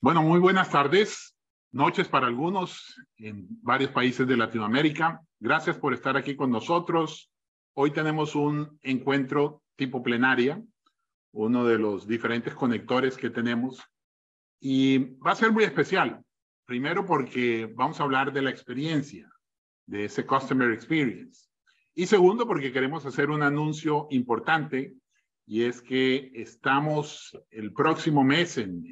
Bueno, muy buenas tardes, noches para algunos en varios países de Latinoamérica. Gracias por estar aquí con nosotros. Hoy tenemos un encuentro tipo plenaria, uno de los diferentes conectores que tenemos. Y va a ser muy especial. Primero porque vamos a hablar de la experiencia, de ese Customer Experience. Y segundo porque queremos hacer un anuncio importante y es que estamos el próximo mes, en,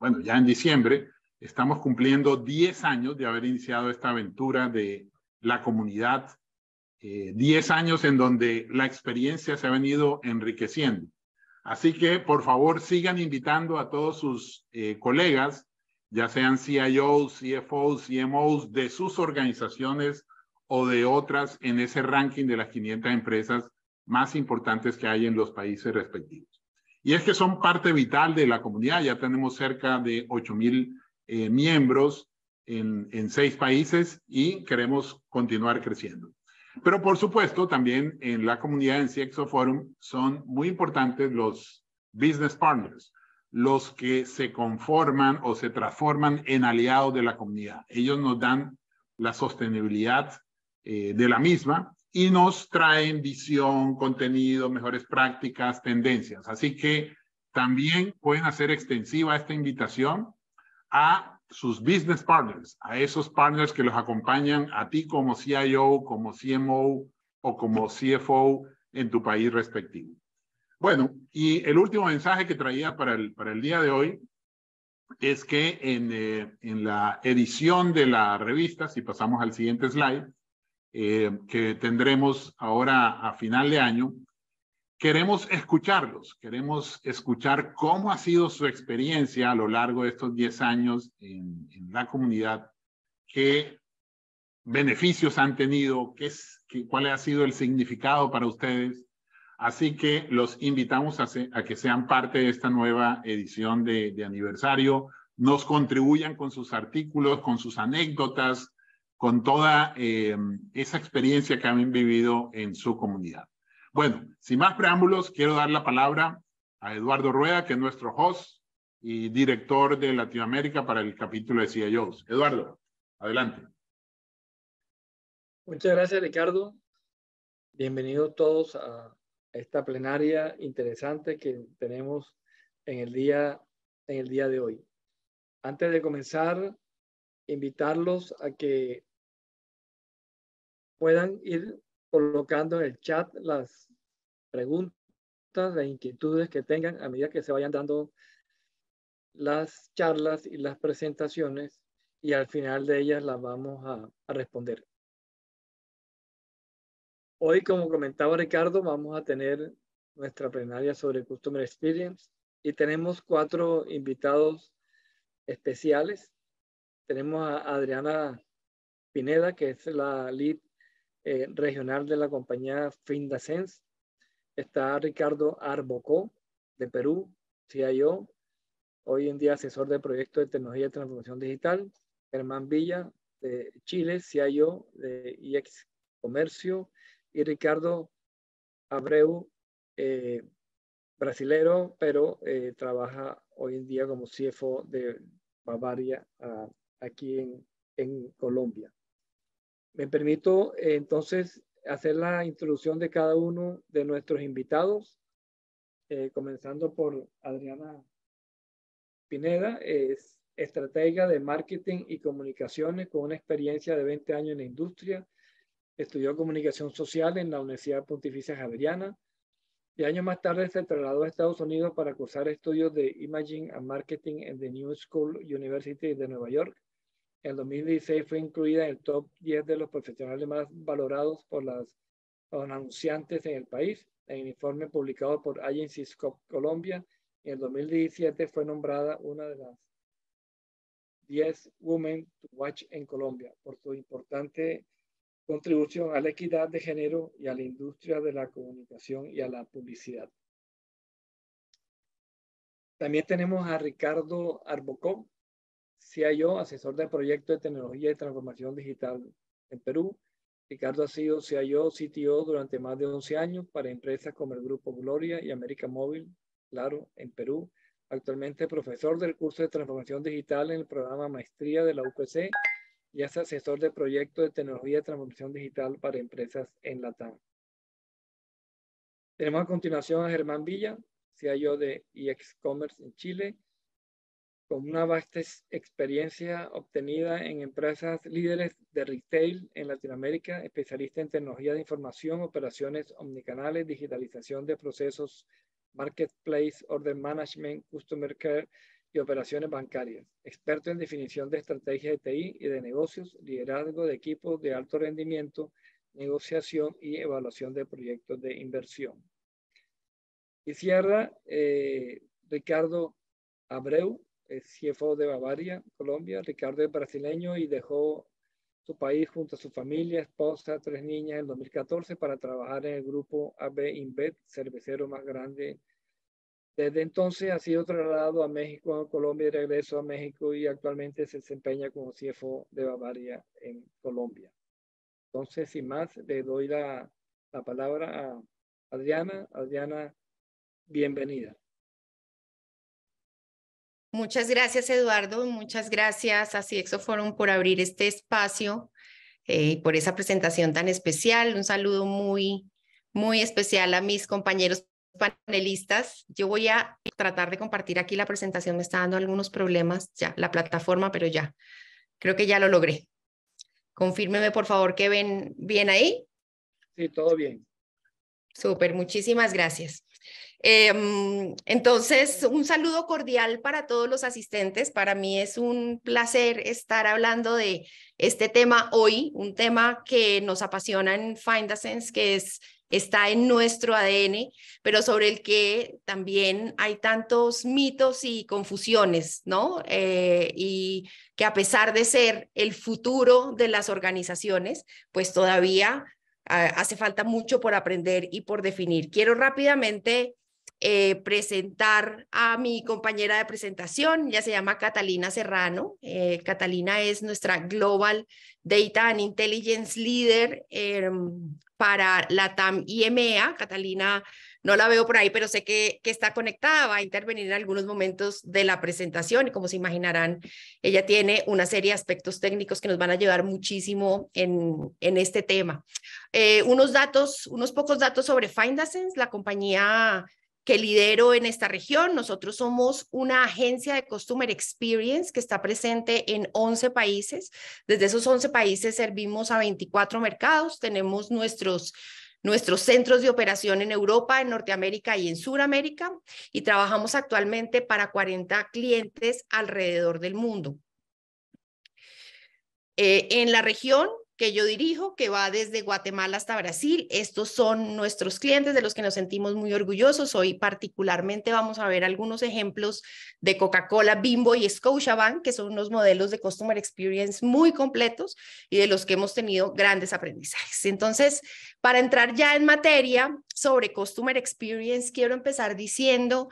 bueno, ya en diciembre, estamos cumpliendo 10 años de haber iniciado esta aventura de la comunidad, eh, 10 años en donde la experiencia se ha venido enriqueciendo. Así que, por favor, sigan invitando a todos sus eh, colegas, ya sean CIOs, CFOs, CMOs de sus organizaciones o de otras en ese ranking de las 500 empresas más importantes que hay en los países respectivos. Y es que son parte vital de la comunidad. Ya tenemos cerca de 8 mil eh, miembros en, en seis países y queremos continuar creciendo. Pero por supuesto, también en la comunidad en CXO Forum son muy importantes los business partners, los que se conforman o se transforman en aliados de la comunidad. Ellos nos dan la sostenibilidad eh, de la misma y nos traen visión, contenido, mejores prácticas, tendencias. Así que también pueden hacer extensiva esta invitación a sus business partners, a esos partners que los acompañan a ti como CIO, como CMO o como CFO en tu país respectivo. Bueno, y el último mensaje que traía para el, para el día de hoy es que en eh, la edición de la revista, si pasamos al siguiente slide, eh, que tendremos ahora a final de año, queremos escucharlos, queremos escuchar cómo ha sido su experiencia a lo largo de estos 10 años en, la comunidad, qué beneficios han tenido, qué cuál ha sido el significado para ustedes. Así que los invitamos a, que sean parte de esta nueva edición de aniversario, nos contribuyan con sus artículos, con sus anécdotas, con toda eh, esa experiencia que han vivido en su comunidad. Bueno, sin más preámbulos, quiero dar la palabra a Eduardo Rueda, que es nuestro host y director de Latinoamérica para el capítulo de CIOs. Eduardo, adelante. Muchas gracias, Ricardo. Bienvenidos todos a esta plenaria interesante que tenemos en el día, en el día de hoy. Antes de comenzar, invitarlos a que puedan ir colocando en el chat las preguntas, las e inquietudes que tengan a medida que se vayan dando las charlas y las presentaciones y al final de ellas las vamos a, responder. Hoy, como comentaba Ricardo, vamos a tener nuestra plenaria sobre Customer Experience y tenemos cuatro invitados especiales. Tenemos a Adriana Pineda, que es la lead eh, regional de la compañía Findasens. Está Ricardo Arbocó, de Perú, CIO, hoy en día asesor de proyectos de tecnología de transformación digital. Germán Villa, de Chile, CIO de IEX Comercio. Y Ricardo Abreu, eh, brasilero, pero eh, trabaja hoy en día como CFO de Bavaria ah, aquí en Colombia. Me permito eh, entonces hacer la introducción de cada uno de nuestros invitados, eh, comenzando por Adriana Pineda, es estratega de marketing y comunicaciones con una experiencia de 20 años en la industria. Estudió comunicación social en la Universidad Pontificia Javeriana y años más tarde se trasladó a Estados Unidos para cursar estudios de Imaging and Marketing en the New School University de Nueva York en 2016 fue incluida en el top 10 de los profesionales más valorados por las, los anunciantes en el país, en el informe publicado por Agency Scope Colombia. En el 2017 fue nombrada una de las 10 Women to Watch en Colombia por su importante contribución a la equidad de género y a la industria de la comunicación y a la publicidad. También tenemos a Ricardo Arbocó, CIO, asesor de proyecto de tecnología y transformación digital en Perú. Ricardo ha sido CIO CTO durante más de 11 años para empresas como el Grupo Gloria y América Móvil, claro, en Perú. Actualmente profesor del curso de transformación digital en el programa Maestría de la UPC y es asesor de proyecto de tecnología de transformación digital para empresas en Latam. Tenemos a continuación a Germán Villa, CIO de eXcommerce Commerce en Chile, con una vasta experiencia obtenida en empresas líderes de retail en Latinoamérica, especialista en tecnología de información, operaciones omnicanales, digitalización de procesos, marketplace, order management, customer care y operaciones bancarias. Experto en definición de estrategias de TI y de negocios, liderazgo de equipos de alto rendimiento, negociación y evaluación de proyectos de inversión. Y cierra eh, Ricardo Abreu, es CFO de Bavaria, Colombia. Ricardo es brasileño y dejó su país junto a su familia, esposa, tres niñas en 2014 para trabajar en el grupo AB InBev, cervecero más grande. Desde entonces ha sido trasladado a México, a Colombia y regreso a México y actualmente se desempeña como CFO de Bavaria en Colombia. Entonces, sin más, le doy la, la palabra a Adriana. Adriana, bienvenida. Muchas gracias, Eduardo. Muchas gracias a CIEXO Forum por abrir este espacio eh, y por esa presentación tan especial. Un saludo muy, muy especial a mis compañeros panelistas. Yo voy a tratar de compartir aquí la presentación. Me está dando algunos problemas ya, la plataforma, pero ya. Creo que ya lo logré. Confírmeme, por favor, que ven bien ahí. Sí, todo bien. Súper, muchísimas gracias. Em, entonces, un saludo cordial para todos los asistentes. Para mí es un placer estar hablando de este tema hoy, un tema que nos apasiona en Find Sense, que es está en nuestro ADN, pero sobre el que también hay tantos mitos y confusiones, ¿no? Eh, y que a pesar de ser el futuro de las organizaciones, pues todavía ah, hace falta mucho por aprender y por definir. Quiero rápidamente eh, presentar a mi compañera de presentación, ya se llama Catalina Serrano. Eh, Catalina es nuestra Global Data and Intelligence Leader em, para la TAM y e e Catalina, no la veo por ahí, pero sé que, está conectada, va a intervenir en algunos momentos de la presentación y como se imaginarán, ella tiene una serie de aspectos técnicos que nos van a ayudar muchísimo en, en este tema. Eh, unos datos, unos pocos datos sobre FindAsense, la compañía que lidero en esta región. Nosotros somos una agencia de Customer Experience que está presente en 11 países. Desde esos 11 países servimos a 24 mercados. Tenemos nuestros nuestros centros de operación en Europa, en Norteamérica y en Sudamérica, y trabajamos actualmente para 40 clientes alrededor del mundo. Eh, en la región que yo dirijo, que va desde Guatemala hasta Brasil. Estos son nuestros clientes de los que nos sentimos muy orgullosos. Hoy particularmente vamos a ver algunos ejemplos de Coca-Cola, Bimbo y Scotiabank, que son unos modelos de Customer Experience muy completos y de los que hemos tenido grandes aprendizajes. Entonces, para entrar ya en materia sobre Customer Experience, quiero empezar diciendo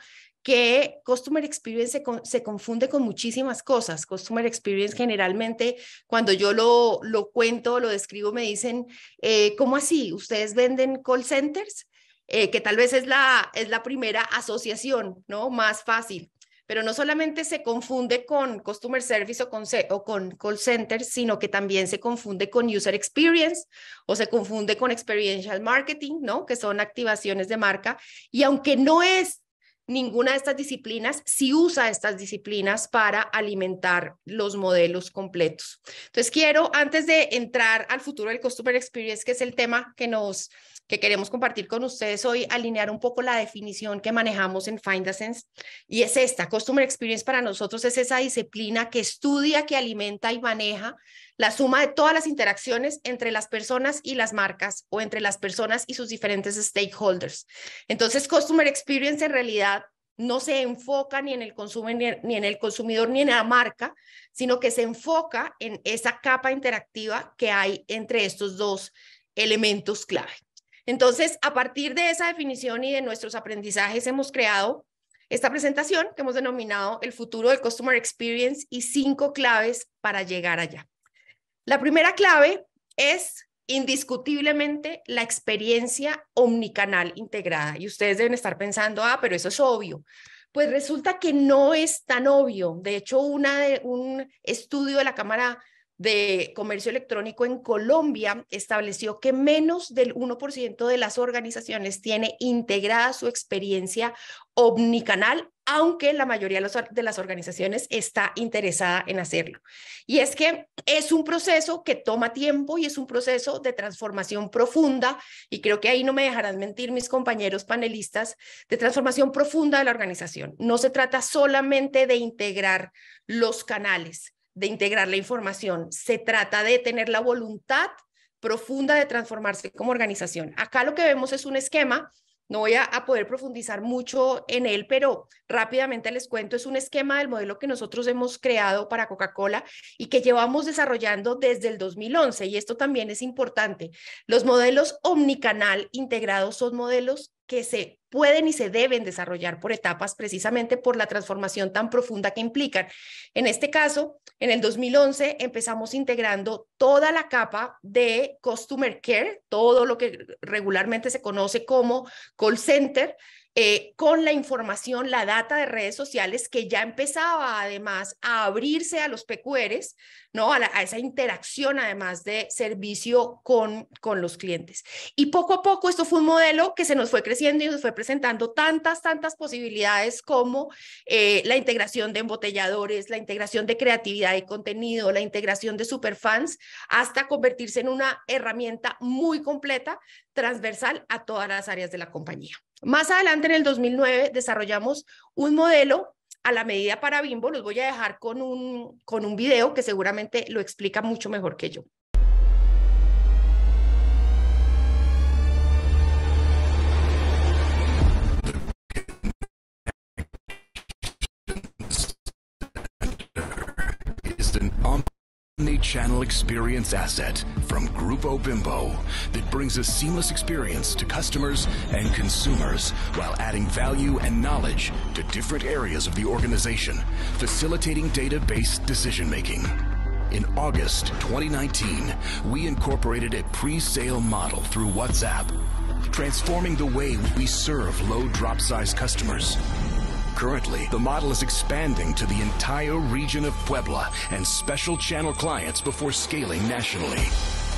que Customer Experience se, confunde con muchísimas cosas. Customer Experience generalmente, cuando yo lo, lo cuento, lo describo, me dicen, eh, ¿cómo así? ¿Ustedes venden call centers? Eh, que tal vez es la, es la primera asociación, ¿no? Más fácil. Pero no solamente se confunde con Customer Service o con, o con Call centers, sino que también se confunde con User Experience o se confunde con Experiential Marketing, ¿no? Que son activaciones de marca. Y aunque no es ninguna de estas disciplinas, si usa estas disciplinas para alimentar los modelos completos. Entonces, quiero, antes de entrar al futuro del Customer Experience, que es el tema que nos que queremos compartir con ustedes hoy, alinear un poco la definición que manejamos en Find Sense. Y es esta, Customer Experience para nosotros es esa disciplina que estudia, que alimenta y maneja la suma de todas las interacciones entre las personas y las marcas o entre las personas y sus diferentes stakeholders. Entonces, Customer Experience en realidad no se enfoca ni en el consumo ni en el consumidor ni en la marca, sino que se enfoca en esa capa interactiva que hay entre estos dos elementos clave. Entonces, a partir de esa definición y de nuestros aprendizajes, hemos creado esta presentación que hemos denominado El futuro del Customer Experience y cinco claves para llegar allá. La primera clave es indiscutiblemente la experiencia omnicanal integrada. Y ustedes deben estar pensando, ah, pero eso es obvio. Pues resulta que no es tan obvio. De hecho, un estudio de la Cámara de Comercio Electrónico en Colombia estableció que menos del 1% de las organizaciones tiene integrada su experiencia omnicanal, aunque la mayoría de las organizaciones está interesada en hacerlo. Y es que es un proceso que toma tiempo y es un proceso de transformación profunda, y creo que ahí no me dejarán mentir mis compañeros panelistas, de transformación profunda de la organización. No se trata solamente de integrar los canales, de integrar la información, se trata de tener la voluntad profunda de transformarse como organización. Acá lo que vemos es un esquema, no voy a, poder profundizar mucho en él, pero rápidamente les cuento, es un esquema del modelo que nosotros hemos creado para Coca-Cola y que llevamos desarrollando desde el 2011, y esto también es importante. Los modelos omnicanal integrados son modelos que se pueden y se deben desarrollar por etapas precisamente por la transformación tan profunda que implican. En este caso, en el 2011 empezamos integrando toda la capa de Customer Care, todo lo que regularmente se conoce como call center, eh, con la información, la data de redes sociales que ya empezaba además a abrirse a los PQRs, a, esa interacción además de servicio con, con los clientes. Y poco a poco esto fue un modelo que se nos fue creciendo y nos fue presentando tantas, tantas posibilidades como eh, la integración de embotelladores, la integración de creatividad y contenido, la integración de superfans, hasta convertirse en una herramienta muy completa, transversal a todas las áreas de la compañía. Más adelante, en el 2009, desarrollamos un modelo a la medida para Bimbo, los voy a dejar con un, con un video que seguramente lo explica mucho mejor que yo. Channel experience asset from Grupo Bimbo that brings a seamless experience to customers and consumers while adding value and knowledge to different areas of the organization, facilitating data-based decision making. In August 2019, we incorporated a pre-sale model through WhatsApp, transforming the way we serve low drop size customers. Currently, the model is expanding to the entire region of Puebla and special channel clients before scaling nationally.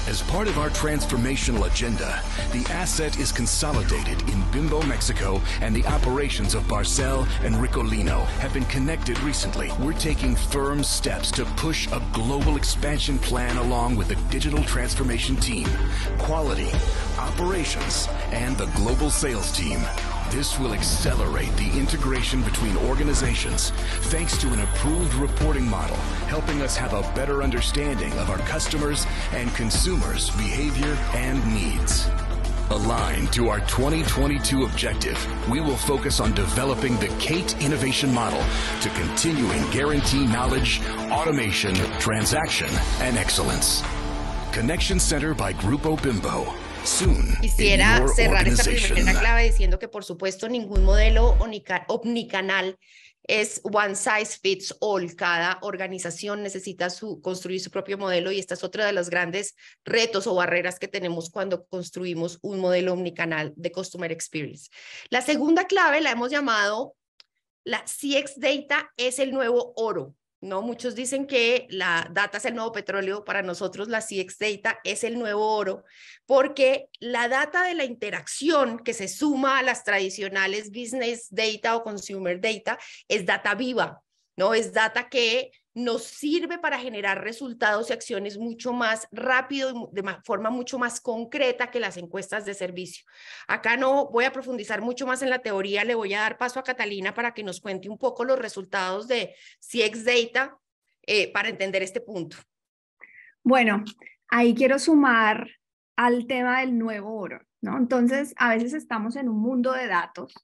As part of our transformational agenda, the asset is consolidated in Bimbo, Mexico, and the operations of Barcel and Ricolino have been connected recently. We're taking firm steps to push a global expansion plan along with the digital transformation team, quality, operations, and the global sales team. This will accelerate the integration between organizations thanks to an improved reporting model, helping us have a better understanding of our customers and consumers' behavior and needs. Aligned to our 2022 objective, we will focus on developing the Kate Innovation Model to continue and guarantee knowledge, automation, transaction, and excellence. Connection Center by Grupo Bimbo, Quisiera cerrar esta primera clave diciendo que por supuesto ningún modelo omnicanal es one size fits all. Cada organización necesita construir su propio modelo y esta es otra de las grandes retos o barreras que tenemos cuando construimos un modelo omnicanal de Customer Experience. La segunda clave la hemos llamado la CX Data es el nuevo oro. ¿no? Muchos dicen que la data es el nuevo petróleo, para nosotros la CX Data es el nuevo oro, porque la data de la interacción que se suma a las tradicionales Business Data o Consumer Data es data viva, ¿no? Es data que nos sirve para generar resultados y acciones mucho más rápido, de forma mucho más concreta que las encuestas de servicio. Acá no voy a profundizar mucho más en la teoría, le voy a dar paso a Catalina para que nos cuente un poco los resultados de CX Data eh, para entender este punto. Bueno, ahí quiero sumar al tema del nuevo oro, ¿no? Entonces, a veces estamos en un mundo de datos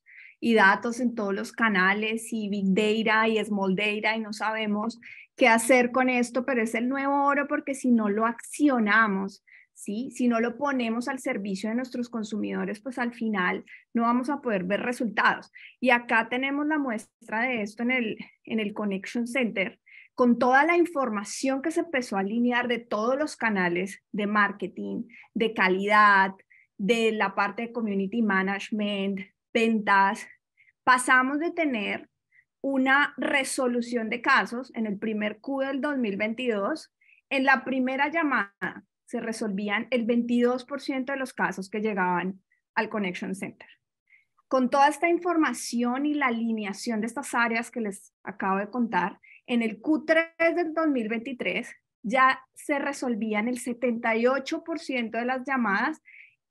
y datos en todos los canales y big data y small data y no sabemos qué hacer con esto, pero es el nuevo oro porque si no lo accionamos, ¿sí? si no lo ponemos al servicio de nuestros consumidores, pues al final no vamos a poder ver resultados. Y acá tenemos la muestra de esto en el, en el Connection Center, con toda la información que se empezó a alinear de todos los canales de marketing, de calidad, de la parte de community management, ventas, pasamos de tener una resolución de casos en el primer Q del 2022. En la primera llamada se resolvían el 22% de los casos que llegaban al Connection Center. Con toda esta información y la alineación de estas áreas que les acabo de contar, en el Q3 del 2023 ya se resolvían el 78% de las llamadas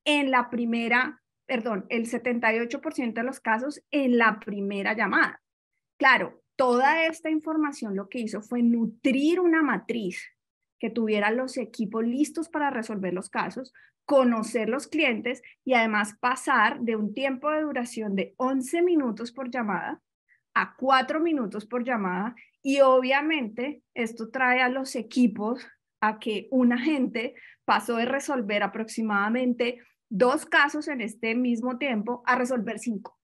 en la primera, perdón, el 78% de los casos en la primera llamada. Claro, toda esta información lo que hizo fue nutrir una matriz que tuviera los equipos listos para resolver los casos, conocer los clientes y además pasar de un tiempo de duración de 11 minutos por llamada a 4 minutos por llamada. Y obviamente esto trae a los equipos a que un agente pasó de resolver aproximadamente dos casos en este mismo tiempo a resolver cinco.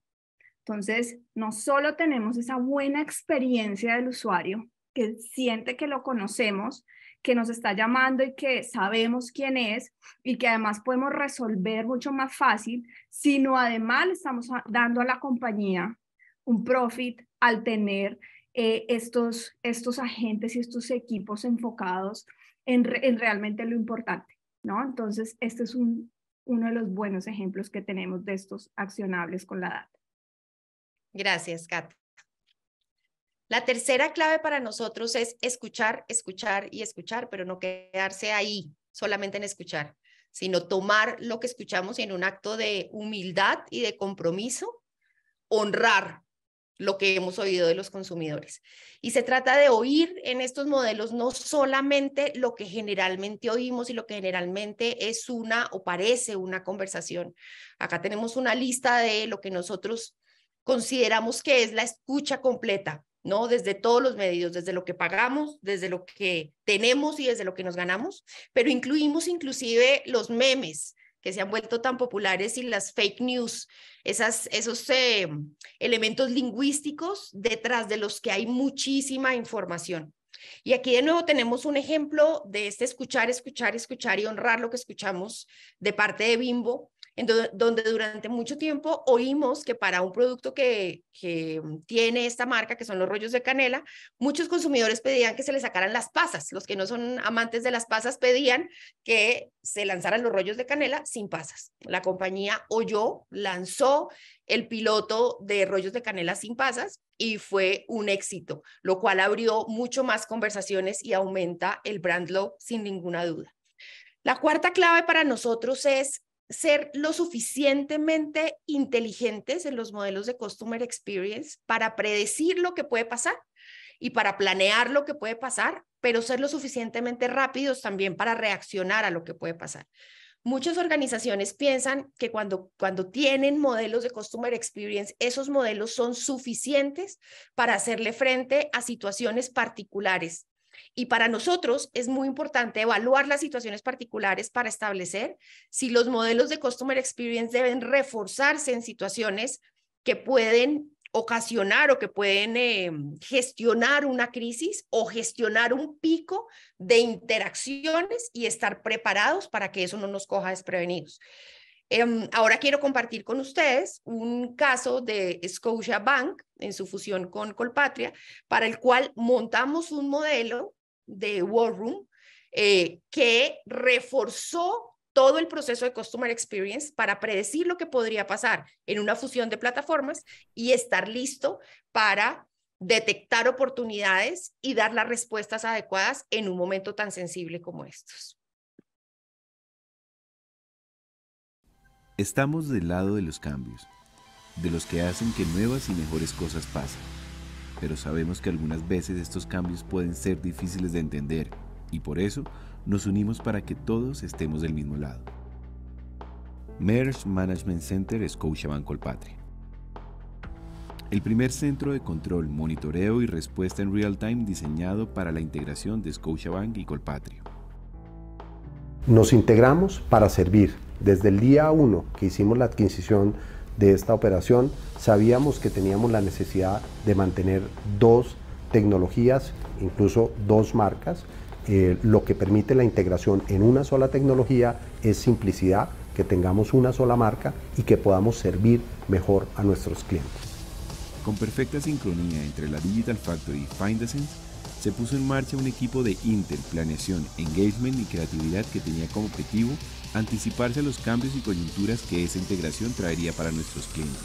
Entonces, no solo tenemos esa buena experiencia del usuario, que siente que lo conocemos, que nos está llamando y que sabemos quién es y que además podemos resolver mucho más fácil, sino además estamos dando a la compañía un profit al tener eh, estos, estos agentes y estos equipos enfocados en, en, realmente lo importante, ¿no? Entonces, este es un, uno de los buenos ejemplos que tenemos de estos accionables con la data. Gracias, Kat. La tercera clave para nosotros es escuchar, escuchar y escuchar, pero no quedarse ahí solamente en escuchar, sino tomar lo que escuchamos y en un acto de humildad y de compromiso, honrar lo que hemos oído de los consumidores. Y se trata de oír en estos modelos no solamente lo que generalmente oímos y lo que generalmente es una o parece una conversación. Acá tenemos una lista de lo que nosotros consideramos que es la escucha completa, ¿no? Desde todos los medios, desde lo que pagamos, desde lo que tenemos y desde lo que nos ganamos, pero incluimos inclusive los memes que se han vuelto tan populares y las fake news, esas, esos eh, elementos lingüísticos detrás de los que hay muchísima información. Y aquí de nuevo tenemos un ejemplo de este escuchar, escuchar, escuchar y honrar lo que escuchamos de parte de Bimbo, donde durante mucho tiempo oímos que para un producto que, que mm, tiene esta marca, que son los rollos de canela, muchos consumidores pedían que se le sacaran las pasas. Los que no son amantes de las pasas pedían que se lanzaran los rollos de canela sin pasas. La compañía oyó, lanzó el piloto de rollos de canela sin pasas y fue un éxito, lo cual abrió mucho más conversaciones y aumenta el brand love sin ninguna duda. La cuarta clave para nosotros es ser lo suficientemente inteligentes en los modelos de Customer Experience para predecir lo que puede pasar y para planear lo que puede pasar, pero ser lo suficientemente rápidos también para reaccionar a lo que puede pasar. Muchas organizaciones piensan que cuando, cuando tienen modelos de Customer Experience, esos modelos son suficientes para hacerle frente a situaciones particulares y para nosotros es muy importante evaluar las situaciones particulares para establecer si los modelos de Customer Experience deben reforzarse en situaciones que pueden ocasionar o que pueden em, gestionar una crisis o gestionar un pico de interacciones y estar preparados para que eso no nos coja desprevenidos. Em, ahora quiero compartir con ustedes un caso de Scotia Bank en su fusión con Colpatria, para el cual montamos un modelo de War Room eh, que reforzó todo el proceso de Customer Experience para predecir lo que podría pasar en una fusión de plataformas y estar listo para detectar oportunidades y dar las respuestas adecuadas en un momento tan sensible como estos. Estamos del lado de los cambios, de los que hacen que nuevas y mejores cosas pasen. Pero sabemos que algunas veces estos cambios pueden ser difíciles de entender y por eso nos unimos para que todos estemos del mismo lado. Merge Management Center Scotiabank Colpatria. El primer centro de control, monitoreo y respuesta en real time diseñado para la integración de Scotiabank y Colpatrio. Nos integramos para servir desde el día 1 que hicimos la adquisición de esta operación, sabíamos que teníamos la necesidad de mantener dos tecnologías, incluso dos marcas. Eh, lo que permite la integración en una sola tecnología es simplicidad, que tengamos una sola marca y que podamos servir mejor a nuestros clientes. Con perfecta sincronía entre la Digital Factory y FindAsense, se puso en marcha un equipo de interplaneación, engagement y creatividad que tenía como objetivo anticiparse a los cambios y coyunturas que esa integración traería para nuestros clientes.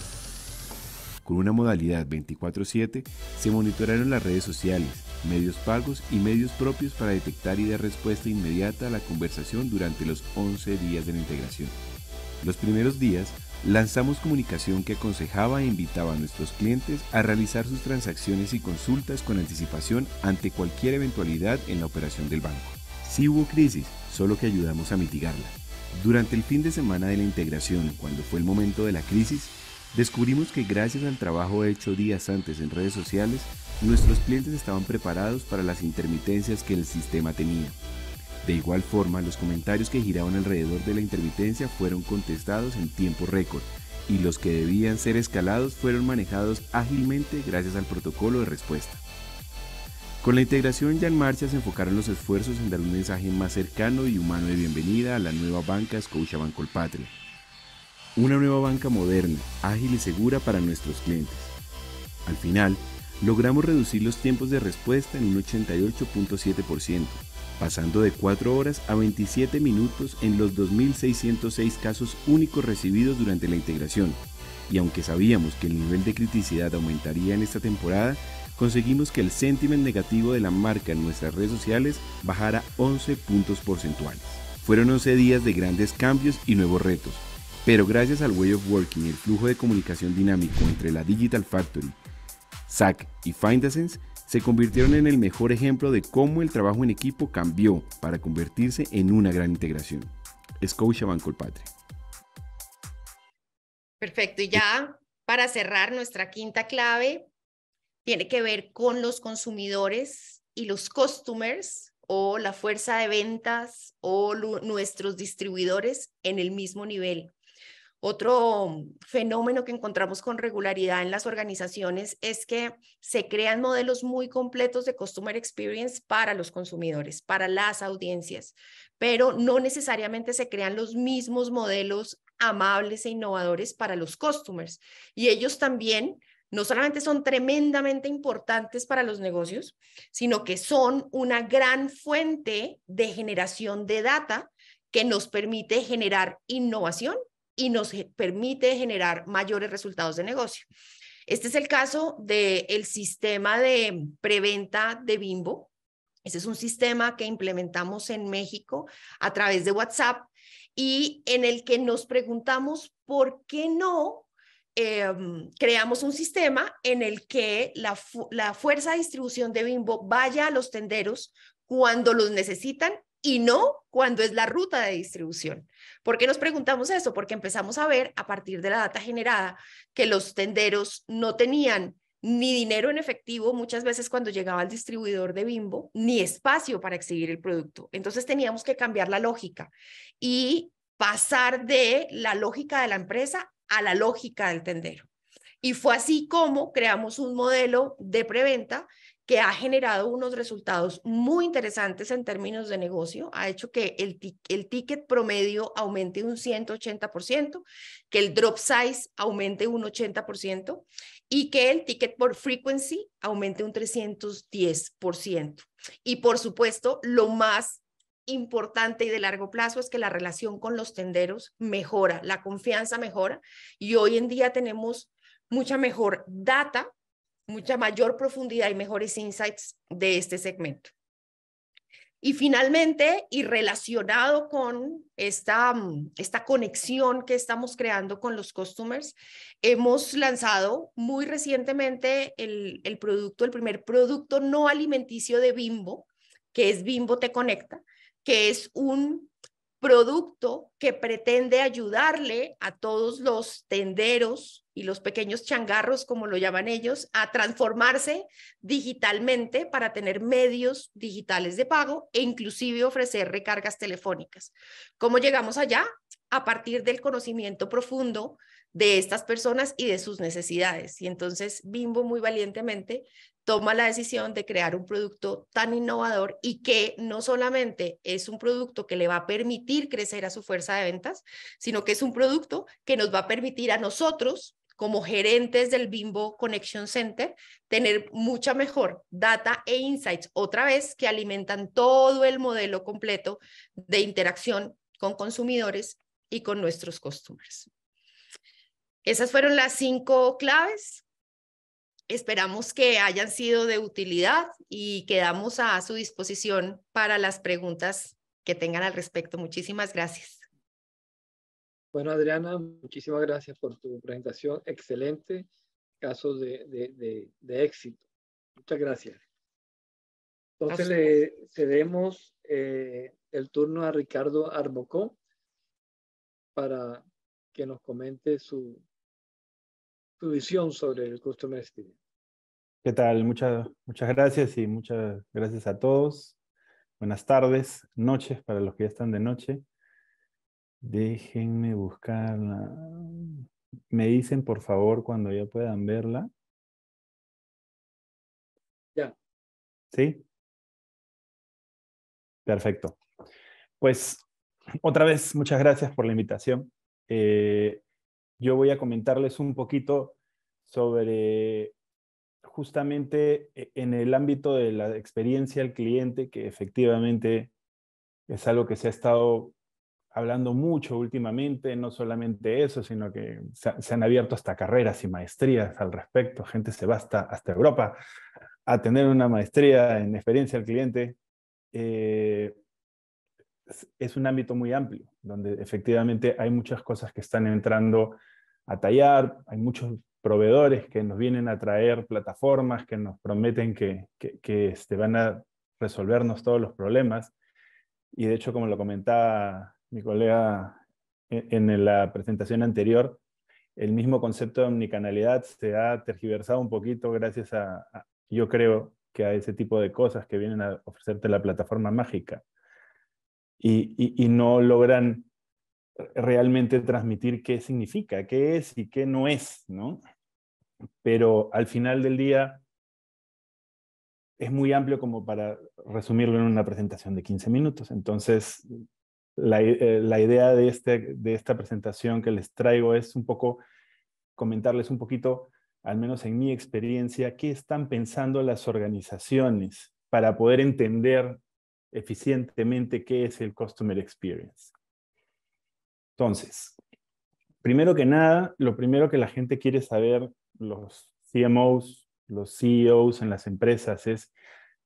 Con una modalidad 24/7 se monitoraron las redes sociales, medios pagos y medios propios para detectar y dar respuesta inmediata a la conversación durante los 11 días de la integración. Los primeros días lanzamos comunicación que aconsejaba e invitaba a nuestros clientes a realizar sus transacciones y consultas con anticipación ante cualquier eventualidad en la operación del banco. Si hubo crisis, solo que ayudamos a mitigarla. Durante el fin de semana de la integración, cuando fue el momento de la crisis, descubrimos que gracias al trabajo hecho días antes en redes sociales, nuestros clientes estaban preparados para las intermitencias que el sistema tenía. De igual forma, los comentarios que giraban alrededor de la intermitencia fueron contestados en tiempo récord y los que debían ser escalados fueron manejados ágilmente gracias al protocolo de respuesta. Con la integración ya en marcha se enfocaron los esfuerzos en dar un mensaje más cercano y humano de bienvenida a la nueva banca El Patria, Una nueva banca moderna, ágil y segura para nuestros clientes. Al final, logramos reducir los tiempos de respuesta en un 88.7%, pasando de 4 horas a 27 minutos en los 2.606 casos únicos recibidos durante la integración. Y aunque sabíamos que el nivel de criticidad aumentaría en esta temporada, conseguimos que el sentiment negativo de la marca en nuestras redes sociales bajara 11 puntos porcentuales. Fueron 11 días de grandes cambios y nuevos retos, pero gracias al Way of Working y el flujo de comunicación dinámico entre la Digital Factory, SAC y FindAsense, se convirtieron en el mejor ejemplo de cómo el trabajo en equipo cambió para convertirse en una gran integración. Scotia Patria. Perfecto, y ya para cerrar nuestra quinta clave, tiene que ver con los consumidores y los customers o la fuerza de ventas o nuestros distribuidores en el mismo nivel. Otro fenómeno que encontramos con regularidad en las organizaciones es que se crean modelos muy completos de customer experience para los consumidores, para las audiencias, pero no necesariamente se crean los mismos modelos amables e innovadores para los customers. Y ellos también no solamente son tremendamente importantes para los negocios, sino que son una gran fuente de generación de data que nos permite generar innovación y nos permite generar mayores resultados de negocio. Este es el caso del sistema de preventa de Bimbo. Ese es un sistema que implementamos en México a través de WhatsApp y en el que nos preguntamos por qué no Em, creamos un sistema en el que la, fuerza de distribución de Bimbo vaya a los tenderos cuando los necesitan y no cuando es la ruta de distribución. ¿Por qué nos preguntamos eso? Porque empezamos a ver a partir de la data generada que los tenderos no tenían ni dinero en efectivo muchas veces cuando llegaba el distribuidor de Bimbo, ni espacio para exhibir el producto. Entonces teníamos que cambiar la lógica y pasar de la lógica de la empresa a la lógica del tendero. Y fue así como creamos un modelo de preventa que ha generado unos resultados muy interesantes en términos de negocio, ha hecho que el, el ticket promedio aumente un 180%, que el drop size aumente un 80% y que el ticket por frequency aumente un 310%. Y por supuesto, lo más importante y de largo plazo es que la relación con los tenderos mejora, la confianza mejora y hoy en día tenemos mucha mejor data, mucha mayor profundidad y mejores insights de este segmento. Y finalmente, y relacionado con esta, mm, esta conexión que estamos creando con los customers, hemos lanzado muy recientemente el, el producto, el primer producto no alimenticio de Bimbo, que es Bimbo Te Conecta, que es un producto que pretende ayudarle a todos los tenderos y los pequeños changarros, como lo llaman ellos, a transformarse digitalmente para tener medios digitales de pago e inclusive ofrecer recargas telefónicas. ¿Cómo llegamos allá? A partir del conocimiento profundo de estas personas y de sus necesidades. Y entonces Bimbo muy valientemente toma la decisión de crear un producto tan innovador y que no solamente es un producto que le va a permitir crecer a su fuerza de ventas, sino que es un producto que nos va a permitir a nosotros como gerentes del Bimbo Connection Center, tener mucha mejor data e insights, otra vez que alimentan todo el modelo completo de interacción con consumidores y con nuestros customers. Esas fueron las cinco claves Esperamos que hayan sido de utilidad y quedamos a su disposición para las preguntas que tengan al respecto. Muchísimas gracias. Bueno, Adriana, muchísimas gracias por tu presentación. Excelente. Caso de, de, de, éxito. Muchas gracias. Entonces le cedemos eh, el turno a Ricardo Arbocó para que nos comente su, tu visión sobre el Customer Experience. ¿Qué tal? Muchas, muchas gracias y muchas gracias a todos. Buenas tardes, noches para los que ya están de noche. Déjenme buscarla. Me dicen por favor cuando ya puedan verla. Ya. ¿Sí? Perfecto. Pues otra vez, muchas gracias por la invitación. Eh, yo voy a comentarles un poquito sobre justamente e, en el ámbito de la experiencia al cliente, que efectivamente es algo que se ha estado hablando mucho últimamente, no solamente eso, sino que se, han abierto hasta carreras y maestrías al respecto, gente se va hasta, hasta Europa a tener una maestría en experiencia al cliente. Eh, es un ámbito muy amplio, donde efectivamente hay muchas cosas que están entrando a tallar, hay muchos proveedores que nos vienen a traer plataformas que nos prometen que, que, este, van a resolvernos todos los problemas. Y de hecho, como lo comentaba mi colega en, la presentación anterior, el mismo concepto de omnicanalidad se ha tergiversado un poquito gracias a yo creo que a ese tipo de cosas que vienen a ofrecerte la plataforma mágica y, no logran realmente transmitir qué significa, qué es y qué no es, ¿no? Pero al final del día es muy amplio como para resumirlo en una presentación de 15 minutos. Entonces, la, eh, idea este, de esta presentación que les traigo es un poco comentarles un poquito, al menos en mi experiencia, qué están pensando las organizaciones para poder entender eficientemente qué es el Customer Experience. Entonces, primero que nada, lo primero que la gente quiere saber, los CMOs, los CEOs en las empresas, es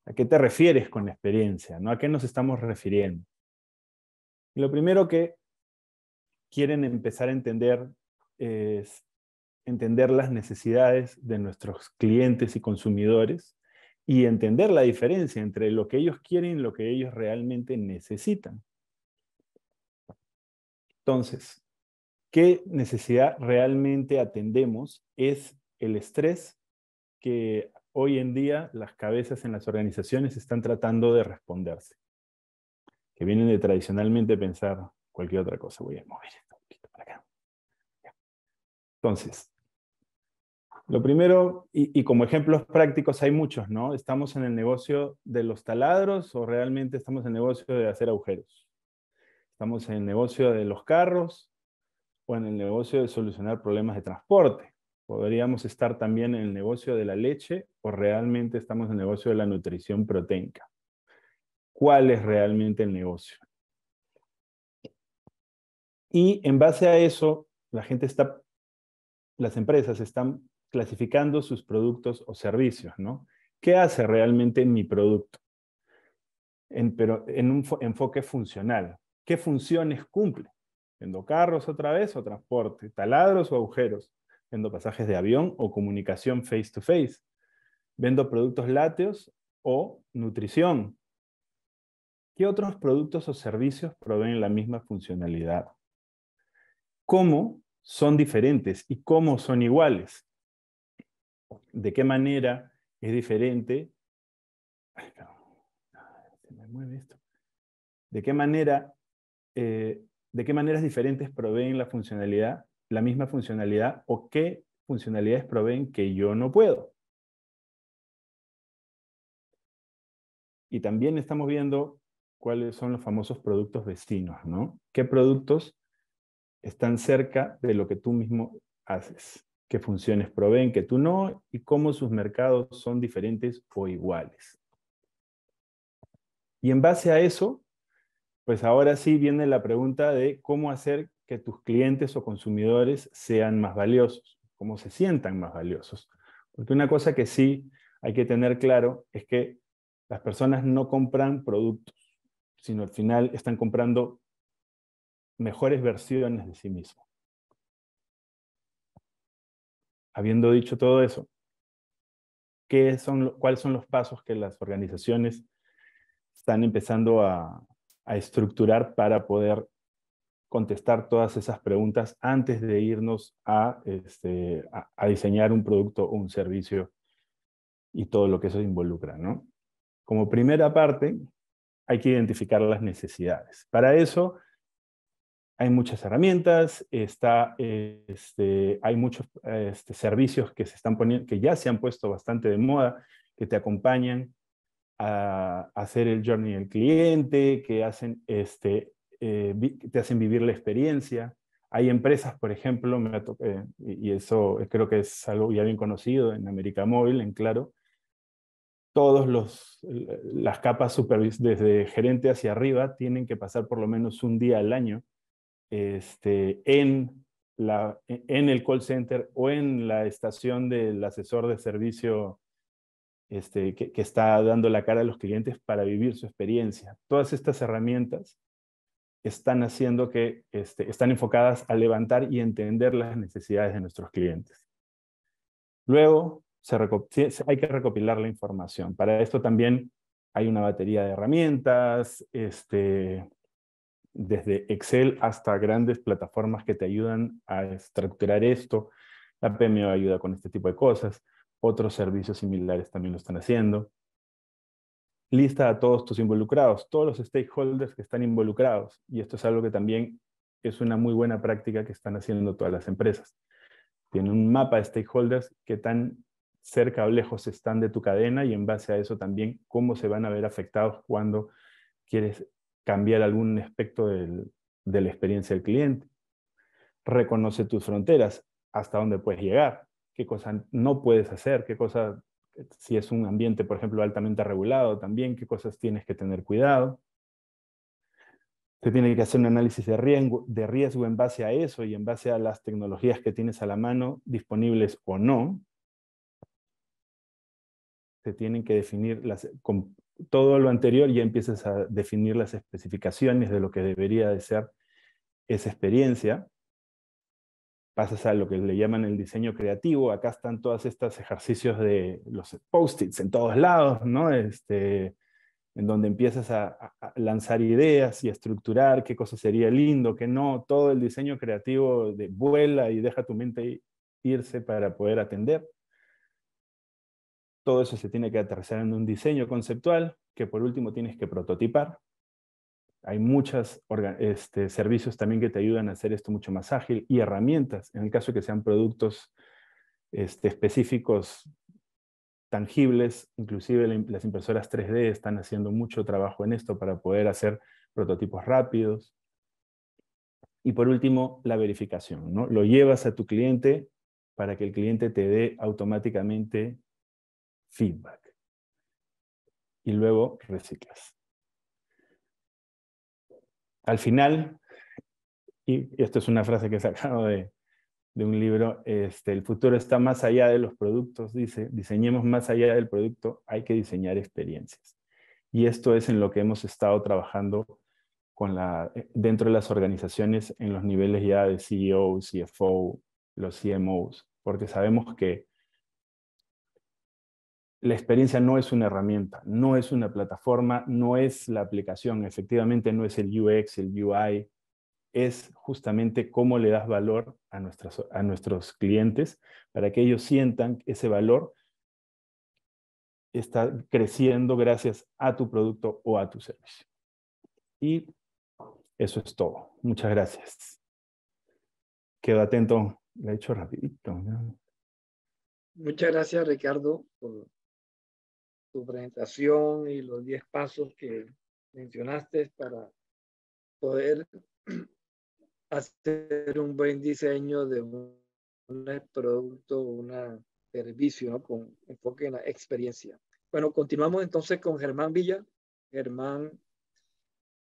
a qué te refieres con la experiencia, ¿no? ¿A qué nos estamos refiriendo? lo primero que quieren empezar a entender es entender las necesidades de nuestros clientes y consumidores y entender la diferencia entre lo que ellos quieren y lo que ellos realmente necesitan. Entonces, ¿qué necesidad realmente atendemos? Es el estrés que hoy en día las cabezas en las organizaciones están tratando de responderse, que vienen de tradicionalmente pensar cualquier otra cosa. Voy a mover esto un poquito para acá. Entonces, lo primero, y, como ejemplos prácticos hay muchos, ¿no? ¿Estamos en el negocio de los taladros o realmente estamos en el negocio de hacer agujeros? ¿Estamos en el negocio de los carros o en el negocio de solucionar problemas de transporte? ¿Podríamos estar también en el negocio de la leche o realmente estamos en el negocio de la nutrición proteica? ¿Cuál es realmente el negocio? Y en base a eso, la gente está, las empresas están clasificando sus productos o servicios, ¿no? ¿Qué hace realmente mi producto? En, pero en un enfoque funcional. ¿Qué funciones cumple? ¿Vendo carros otra vez o transporte? ¿Taladros o agujeros? ¿Vendo pasajes de avión o comunicación face-to-face? -face? to face vendo productos lácteos o nutrición? ¿Qué otros productos o servicios proveen la misma funcionalidad? ¿Cómo son diferentes y cómo son iguales? de qué manera es diferente. De qué manera, eh, de qué maneras diferentes proveen la funcionalidad, la misma funcionalidad, o qué funcionalidades proveen que yo no puedo. Y también estamos viendo cuáles son los famosos productos vecinos, ¿no? ¿Qué productos están cerca de lo que tú mismo haces? qué funciones proveen que tú no y cómo sus mercados son diferentes o iguales. Y en base a eso, pues ahora sí viene la pregunta de cómo hacer que tus clientes o consumidores sean más valiosos, cómo se sientan más valiosos. Porque una cosa que sí hay que tener claro es que las personas no compran productos, sino al final están comprando mejores versiones de sí mismos habiendo dicho todo eso, son, ¿cuáles son los pasos que las organizaciones están empezando a, estructurar para poder contestar todas esas preguntas antes de irnos a, este, diseñar un producto o un servicio y todo lo que eso involucra, ¿no? Como primera parte, hay que identificar las necesidades. Para eso hay muchas herramientas, está, eh, este, hay muchos este, servicios que, se están poniendo, que ya se han puesto bastante de moda, que te acompañan a, hacer el journey del cliente, que hacen, este, eh, te hacen vivir la experiencia. Hay empresas, por ejemplo, eh, y eso creo que es algo ya bien conocido en América Móvil, en Claro, todas las capas desde gerente hacia arriba tienen que pasar por lo menos un día al año este, e-, en, el call center o en la estación del asesor de servicio este, que, está dando la cara a los clientes para vivir su experiencia. Todas estas herramientas están haciendo que, este, están enfocadas a levantar y entender las necesidades de nuestros clientes. Luego, se hay que recopilar la información. Para esto también hay una batería de herramientas, este, desde Excel hasta grandes plataformas que te ayudan a estructurar esto. La PMO ayuda con este tipo de cosas. Otros servicios similares también lo están haciendo. Lista a todos tus involucrados, todos los stakeholders que están involucrados. Y esto es algo que también es una muy buena práctica que están haciendo todas las empresas. Tiene un mapa de stakeholders que tan cerca o lejos están de tu cadena y en base a eso también cómo se van a ver afectados cuando quieres cambiar algún aspecto de la experiencia del cliente. Reconoce tus fronteras, hasta dónde puedes llegar, qué cosas no puedes hacer, qué cosas, si es un ambiente, por ejemplo, altamente regulado también, qué cosas tienes que tener cuidado. Se tiene que hacer un análisis de riesgo, de riesgo en base a eso y en base a las tecnologías que tienes a la mano, disponibles o no. Se tienen que definir las, todo lo anterior ya empiezas a definir las especificaciones de lo que debería de ser esa experiencia. Pasas a lo que le llaman el diseño creativo. Acá están todos estos ejercicios de los post-its en todos lados, ¿no? Este, en donde empiezas a, lanzar ideas y a estructurar qué cosa sería lindo, qué no. Todo el diseño creativo de, vuela y deja tu mente irse para poder atender. Todo eso se tiene que aterrizar en un diseño conceptual que por último tienes que prototipar. Hay muchos este, servicios también que te ayudan a hacer esto mucho más ágil y herramientas, en el caso que sean productos este, específicos tangibles, inclusive las impresoras 3D están haciendo mucho trabajo en esto para poder hacer prototipos rápidos. Y por último, la verificación. ¿no? Lo llevas a tu cliente para que el cliente te dé automáticamente feedback. Y luego reciclas. Al final, y esto es una frase que he sacado de, un libro, este, el futuro está más allá de los productos, dice, diseñemos más allá del producto, hay que diseñar experiencias. Y esto es en lo que hemos estado trabajando con la, eh, dentro de las organizaciones en los niveles ya de CEO, CFO, los CMOs, porque sabemos que la experiencia no es una herramienta, no es una plataforma, no es la aplicación, efectivamente no es el UX, el UI, es justamente cómo le das valor a, a nuestros clientes para que ellos sientan ese valor está creciendo gracias a tu producto o a tu servicio. Y eso es todo. Muchas gracias. Quedo atento. La he hecho rapidito. Muchas gracias, Ricardo, tu presentación y los 10 pasos que mencionaste para poder hacer un buen diseño de un, producto, un servicio, ¿no? con enfoque en la experiencia. Bueno, continuamos entonces con Germán Villa. Germán,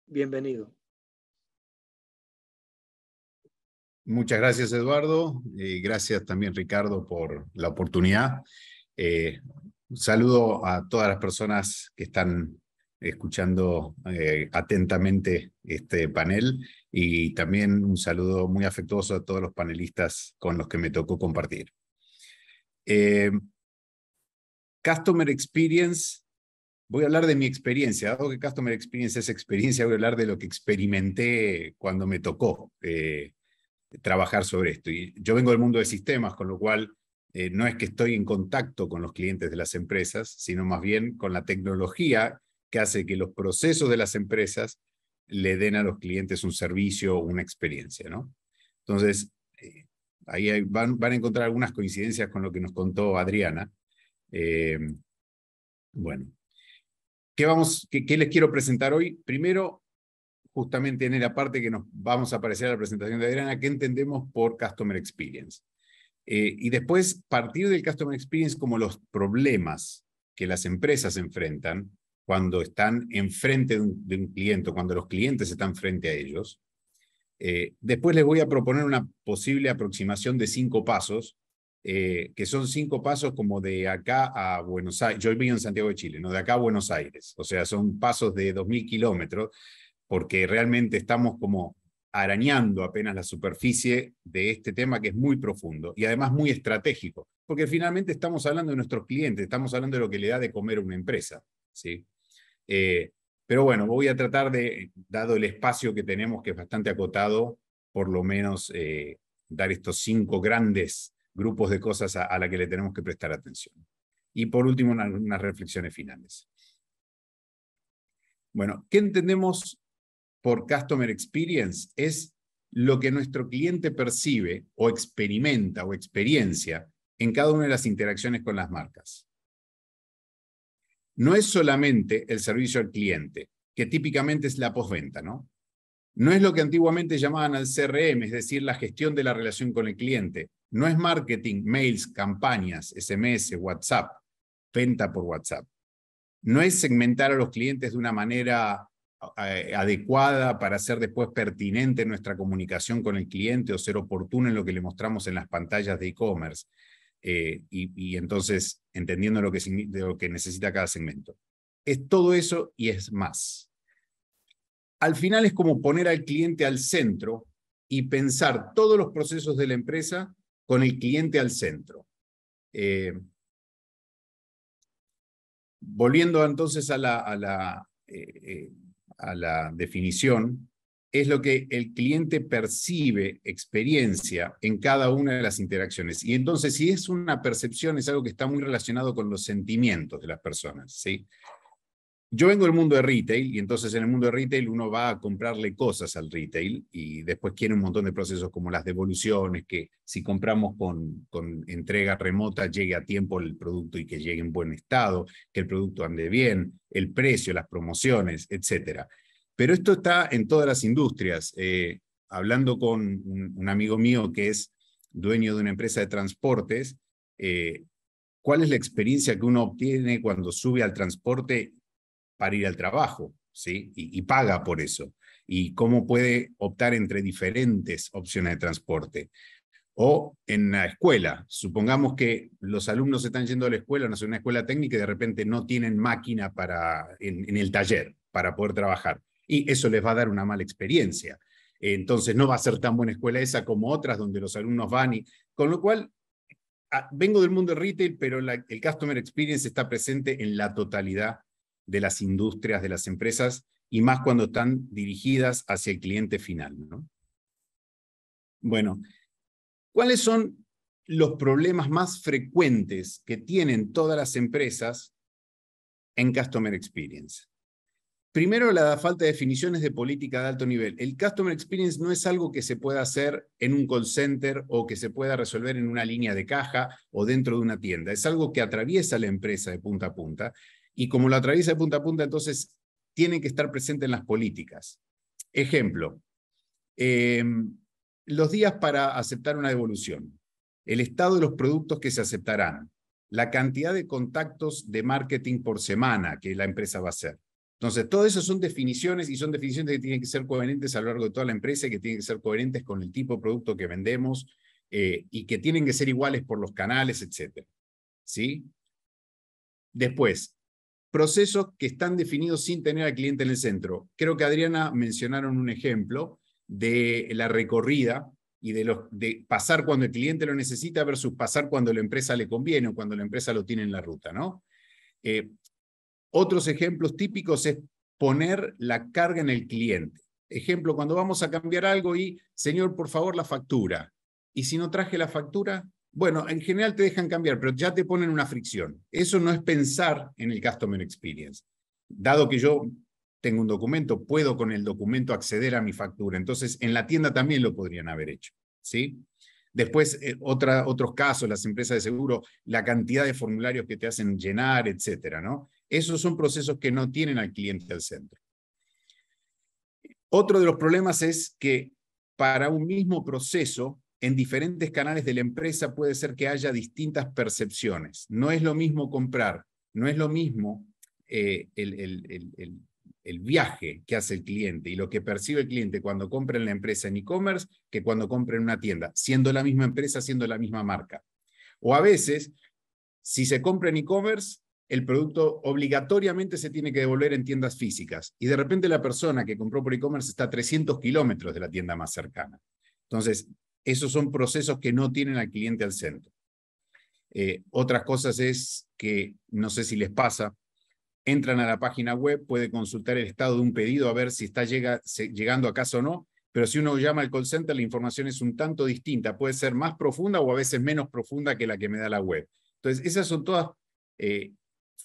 bienvenido. Muchas gracias, Eduardo. Y gracias también, Ricardo, por la oportunidad. Eh, un saludo a todas las personas que están escuchando eh, atentamente este panel y también un saludo muy afectuoso a todos los panelistas con los que me tocó compartir. Eh, customer Experience, voy a hablar de mi experiencia, dado que Customer Experience es experiencia, voy a hablar de lo que experimenté cuando me tocó eh, trabajar sobre esto. Y yo vengo del mundo de sistemas, con lo cual eh, no es que estoy en contacto con los clientes de las empresas, sino más bien con la tecnología que hace que los procesos de las empresas le den a los clientes un servicio o una experiencia, Entonces, eh, ahí van, a encontrar algunas coincidencias con lo que nos contó Adriana. Eh, bueno, ¿qué, vamos, qué, les quiero presentar hoy? Primero, justamente en la parte que nos vamos a aparecer a la presentación de Adriana, ¿qué entendemos por Customer Experience? Eh, y después, partir del Customer Experience como los problemas que las empresas enfrentan cuando están enfrente de un, cliente, cuando los clientes están frente a ellos. Eh, después les voy a proponer una posible aproximación de cinco pasos, eh, que son cinco pasos como de acá a Buenos Aires. Yo vivo en Santiago de Chile, no de acá a Buenos Aires. O sea, son pasos de 2.000 kilómetros, porque realmente estamos como arañando apenas la superficie de este tema que es muy profundo y además muy estratégico, porque finalmente estamos hablando de nuestros clientes, estamos hablando de lo que le da de comer a una empresa. ¿sí? Eh, pero bueno, voy a tratar de, dado el espacio que tenemos, que es bastante acotado, por lo menos eh, dar estos cinco grandes grupos de cosas a, la que le tenemos que prestar atención. Y por último, unas reflexiones finales. Bueno, ¿qué entendemos por Customer Experience es lo que nuestro cliente percibe o experimenta o experiencia en cada una de las interacciones con las marcas. No es solamente el servicio al cliente, que típicamente es la postventa, ¿no? No es lo que antiguamente llamaban al CRM, es decir, la gestión de la relación con el cliente. No es marketing, mails, campañas, SMS, WhatsApp, venta por WhatsApp. No es segmentar a los clientes de una manera eh, adecuada para ser después pertinente nuestra comunicación con el cliente o ser oportuna en lo que le mostramos en las pantallas de e-commerce. Eh, y, entonces entendiendo lo que, lo que necesita cada segmento. Es todo eso y es más. Al final es como poner al cliente al centro y pensar todos los procesos de la empresa con el cliente al centro. Eh, volviendo entonces a la, a la a la definición, es lo que el cliente percibe, experiencia en cada una de las interacciones. Y entonces, si es una percepción, es algo que está muy relacionado con los sentimientos de las personas, ¿sí? yo vengo del mundo de retail y entonces en el mundo de retail uno va a comprarle cosas al retail y después tiene un montón de procesos como las devoluciones, que si compramos con, con entrega remota llegue a tiempo el producto y que llegue en buen estado, que el producto ande bien, el precio, las promociones, etc. Pero esto está en todas las industrias. Eh, hablando con un, amigo mío que es dueño de una empresa de transportes, eh, ¿cuál es la experiencia que uno obtiene cuando sube al transporte para ir al trabajo, ¿sí? Y, paga por eso. Y cómo puede optar entre diferentes opciones de transporte. O en la escuela, supongamos que los alumnos están yendo a la escuela, no una escuela técnica y de repente no tienen máquina para, en, el taller para poder trabajar. Y eso les va a dar una mala experiencia. Entonces no va a ser tan buena escuela esa como otras donde los alumnos van y... Con lo cual, ah, vengo del mundo de retail, pero el customer experience está presente en la totalidad de las industrias, de las empresas, y más cuando están dirigidas hacia el cliente final. Bueno, ¿cuáles son los problemas más frecuentes que tienen todas las empresas en Customer Experience? Primero, la falta de definiciones de política de alto nivel. El Customer Experience no es algo que se pueda hacer en un call center o que se pueda resolver en una línea de caja o dentro de una tienda. Es algo que atraviesa la empresa de punta a punta y como lo atraviesa de punta a punta, entonces tienen que estar presentes en las políticas. Ejemplo, em, los días para aceptar una devolución, el estado de los productos que se aceptarán, la cantidad de contactos de marketing por semana que la empresa va a hacer. Entonces, todo eso son definiciones y son definiciones que tienen que ser coherentes a lo largo de toda la empresa y que tienen que ser coherentes con el tipo de producto que vendemos eh, y que tienen que ser iguales por los canales, etc. ¿Sí? Después, procesos que están definidos sin tener al cliente en el centro. Creo que Adriana mencionaron un ejemplo de la recorrida y de, los, de pasar cuando el cliente lo necesita versus pasar cuando la empresa le conviene o cuando la empresa lo tiene en la ruta, ¿no? Eh, otros ejemplos típicos es poner la carga en el cliente. Ejemplo, cuando vamos a cambiar algo y, señor, por favor, la factura. Y si no traje la factura, bueno, en general te dejan cambiar, pero ya te ponen una fricción. Eso no es pensar en el Customer Experience. Dado que yo tengo un documento, puedo con el documento acceder a mi factura. Entonces, en la tienda también lo podrían haber hecho. ¿sí? Después, eh, otros casos, las empresas de seguro, la cantidad de formularios que te hacen llenar, etcétera, ¿no? Esos son procesos que no tienen al cliente al centro. Otro de los problemas es que para un mismo proceso en diferentes canales de la empresa puede ser que haya distintas percepciones. No es lo mismo comprar, no es lo mismo eh, el, viaje que hace el cliente y lo que percibe el cliente cuando compra en la empresa en e-commerce que cuando compra en una tienda, siendo la misma empresa, siendo la misma marca. O a veces, si se compra en e-commerce, el producto obligatoriamente se tiene que devolver en tiendas físicas y de repente la persona que compró por e-commerce está a 300 kilómetros de la tienda más cercana. Entonces, esos son procesos que no tienen al cliente al centro. Eh, otras cosas es que, no sé si les pasa, entran a la página web, puede consultar el estado de un pedido a ver si está llegando a casa o no, pero si uno llama al call center la información es un tanto distinta, puede ser más profunda o a veces menos profunda que la que me da la web. Entonces, esas son todas eh,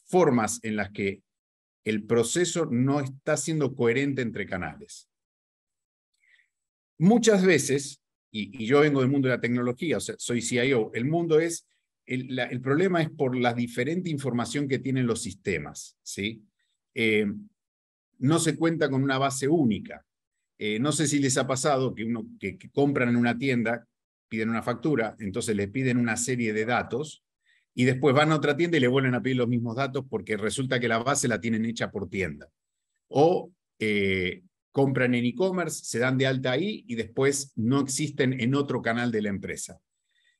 formas en las que el proceso no está siendo coherente entre canales. Muchas veces y, yo vengo del mundo de la tecnología, o sea, soy CIO. El mundo es, el, problema es por la diferente información que tienen los sistemas, ¿sí? Eh, no se cuenta con una base única. Eh, no sé si les ha pasado que uno que, compran en una tienda, piden una factura, entonces les piden una serie de datos y después van a otra tienda y le vuelven a pedir los mismos datos porque resulta que la base la tienen hecha por tienda. O eh, compran en e-commerce, se dan de alta ahí y después no existen en otro canal de la empresa.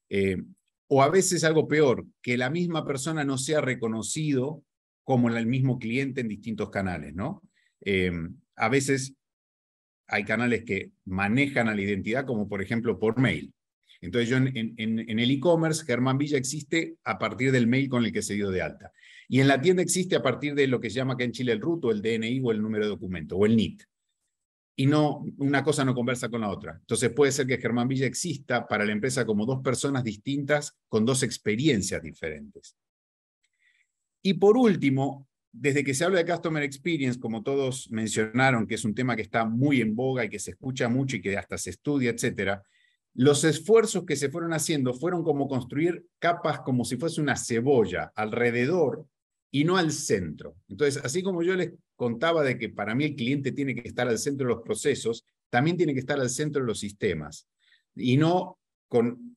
Eh, o a veces algo peor, que la misma persona no sea reconocido como el mismo cliente en distintos canales, ¿no? Eh, a veces hay canales que manejan a la identidad, como por ejemplo por mail. Entonces yo en, el e-commerce, Germán Villa existe a partir del mail con el que se dio de alta. Y en la tienda existe a partir de lo que se llama acá en Chile el RUT o el DNI o el número de documento o el NIT y no, una cosa no conversa con la otra. Entonces puede ser que Germán Villa exista para la empresa como dos personas distintas con dos experiencias diferentes. Y por último, desde que se habla de Customer Experience, como todos mencionaron, que es un tema que está muy en boga y que se escucha mucho y que hasta se estudia, etc. los esfuerzos que se fueron haciendo fueron como construir capas como si fuese una cebolla alrededor y no al centro. Entonces, así como yo les contaba de que para mí el cliente tiene que estar al centro de los procesos, también tiene que estar al centro de los sistemas y no con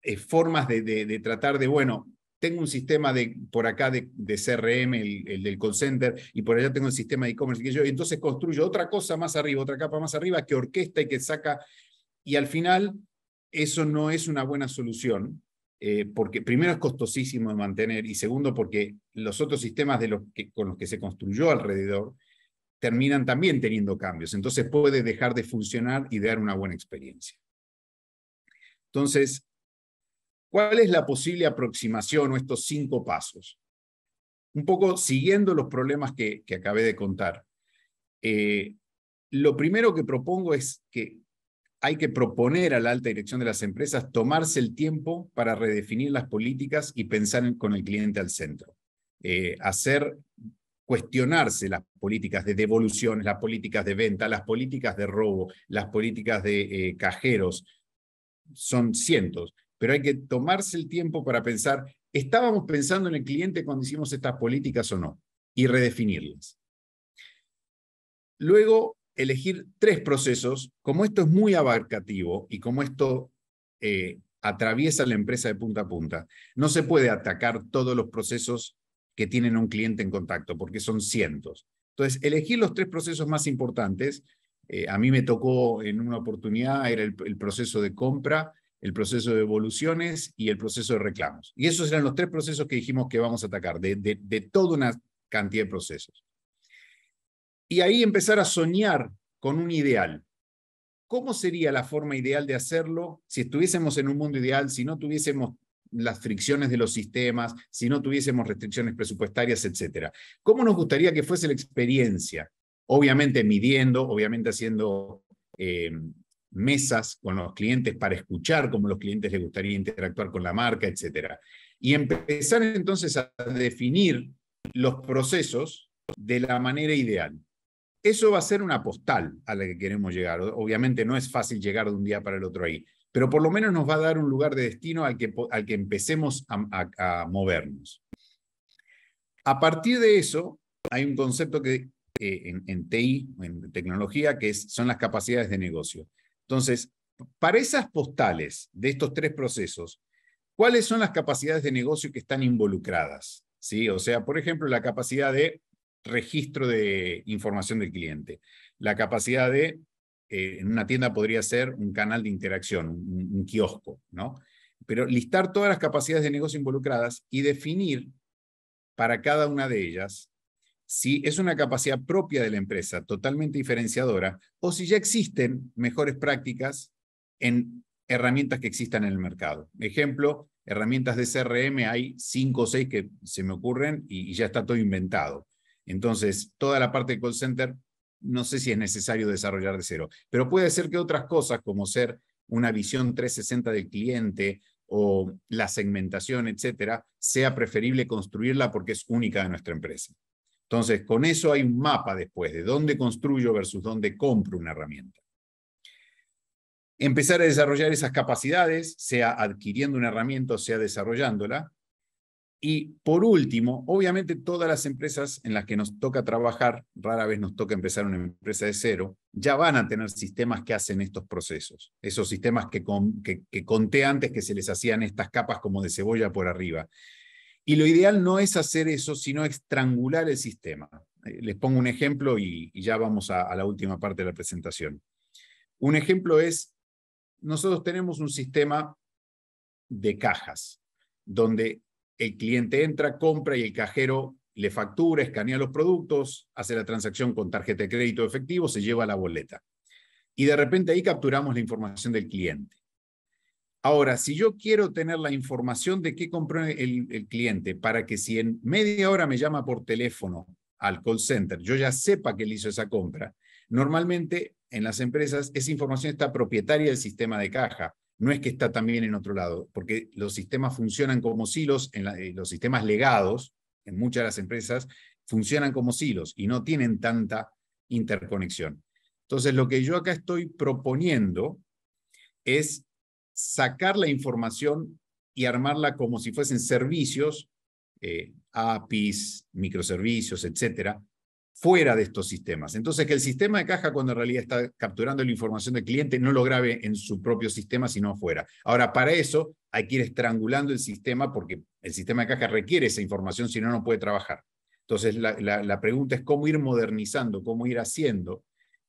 eh, formas de, tratar de, bueno, tengo un sistema de, por acá de, CRM, el, del call center, y por allá tengo el sistema de e-commerce, que yo, entonces construyo otra cosa más arriba, otra capa más arriba, que orquesta y que saca, y al final eso no es una buena solución, eh, porque primero es costosísimo de mantener y segundo porque los otros sistemas de los con los que se construyó alrededor terminan también teniendo cambios. Entonces puede dejar de funcionar y dar una buena experiencia. Entonces, ¿cuál es la posible aproximación o estos cinco pasos? Un poco siguiendo los problemas que, acabé de contar. Eh, lo primero que propongo es que hay que proponer a la alta dirección de las empresas tomarse el tiempo para redefinir las políticas y pensar con el cliente al centro. Eh, hacer cuestionarse las políticas de devoluciones, las políticas de venta, las políticas de robo, las políticas de eh, cajeros. Son cientos, pero hay que tomarse el tiempo para pensar, ¿estábamos pensando en el cliente cuando hicimos estas políticas o no? Y redefinirlas. Luego, elegir tres procesos. Como esto es muy abarcativo y como esto eh, atraviesa la empresa de punta a punta, no se puede atacar todos los procesos que tienen un cliente en contacto, porque son cientos. Entonces, elegir los tres procesos más importantes. Eh, a mí me tocó en una oportunidad, era el, proceso de compra, el proceso de evoluciones y el proceso de reclamos. Y esos eran los tres procesos que dijimos que vamos a atacar, de, de, toda una cantidad de procesos y ahí empezar a soñar con un ideal. ¿Cómo sería la forma ideal de hacerlo si estuviésemos en un mundo ideal, si no tuviésemos las fricciones de los sistemas, si no tuviésemos restricciones presupuestarias, etcétera? ¿Cómo nos gustaría que fuese la experiencia? Obviamente midiendo, obviamente haciendo eh, mesas con los clientes para escuchar cómo los clientes les gustaría interactuar con la marca, etcétera. Y empezar entonces a definir los procesos de la manera ideal. Eso va a ser una postal a la que queremos llegar. Obviamente no es fácil llegar de un día para el otro ahí, pero por lo menos nos va a dar un lugar de destino al que, al que empecemos a, movernos. A partir de eso, hay un concepto que eh, en, TI, en tecnología, que es, son las capacidades de negocio. Entonces, para esas postales de estos tres procesos, ¿cuáles son las capacidades de negocio que están involucradas? ¿Sí? O sea, por ejemplo, la capacidad de registro de información del cliente. La capacidad de, eh, en una tienda podría ser un canal de interacción, un, kiosco, ¿no? Pero listar todas las capacidades de negocio involucradas y definir para cada una de ellas si es una capacidad propia de la empresa, totalmente diferenciadora, o si ya existen mejores prácticas en herramientas que existan en el mercado. Ejemplo, herramientas de CRM, hay cinco o seis que se me ocurren y ya está todo inventado. Entonces, toda la parte de call center, no sé si es necesario desarrollar de cero, pero puede ser que otras cosas como ser una visión 360 del cliente o la segmentación, etcétera, sea preferible construirla porque es única de nuestra empresa. Entonces, con eso hay un mapa después de dónde construyo versus dónde compro una herramienta. Empezar a desarrollar esas capacidades, sea adquiriendo una herramienta o sea desarrollándola, y por último, obviamente todas las empresas en las que nos toca trabajar, rara vez nos toca empezar una empresa de cero, ya van a tener sistemas que hacen estos procesos, esos sistemas que, que, conté antes que se les hacían estas capas como de cebolla por arriba. Y lo ideal no es hacer eso, sino estrangular el sistema. Eh, les pongo un ejemplo y, ya vamos a la última parte de la presentación. Un ejemplo es, nosotros tenemos un sistema de cajas, donde el cliente entra, compra y el cajero le factura, escanea los productos, hace la transacción con tarjeta de crédito efectivo, se lleva la boleta. Y de repente ahí capturamos la información del cliente. Ahora, si yo quiero tener la información de qué compró el, el cliente para que si en media hora me llama por teléfono al call center, yo ya sepa que él hizo esa compra, normalmente en las empresas esa información está propietaria del sistema de caja no es que está también en otro lado, porque los sistemas funcionan como silos, en eh, los sistemas legados en muchas de las empresas funcionan como silos y no tienen tanta interconexión. Entonces, lo que yo acá estoy proponiendo es sacar la información y armarla como si fuesen servicios, eh, APIs, microservicios, etcétera, fuera de estos sistemas. Entonces, que el sistema de caja, cuando en realidad está capturando la información del cliente, no lo grabe en su propio sistema, sino afuera. Ahora, para eso hay que ir estrangulando el sistema porque el sistema de caja requiere esa información, si no, no puede trabajar. Entonces, la, pregunta es cómo ir modernizando, cómo ir haciendo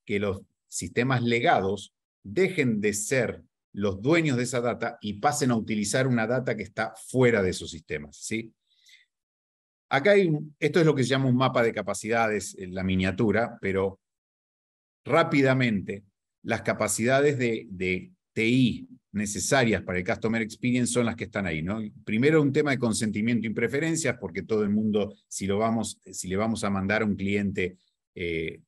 que los sistemas legados dejen de ser los dueños de esa data y pasen a utilizar una data que está fuera de esos sistemas. ¿sí? Acá hay, esto es lo que se llama un mapa de capacidades, en la miniatura, pero rápidamente las capacidades de, TI necesarias para el Customer Experience son las que están ahí. ¿no? Primero un tema de consentimiento y preferencias, porque todo el mundo, si, lo vamos, si le vamos a mandar a un cliente eh,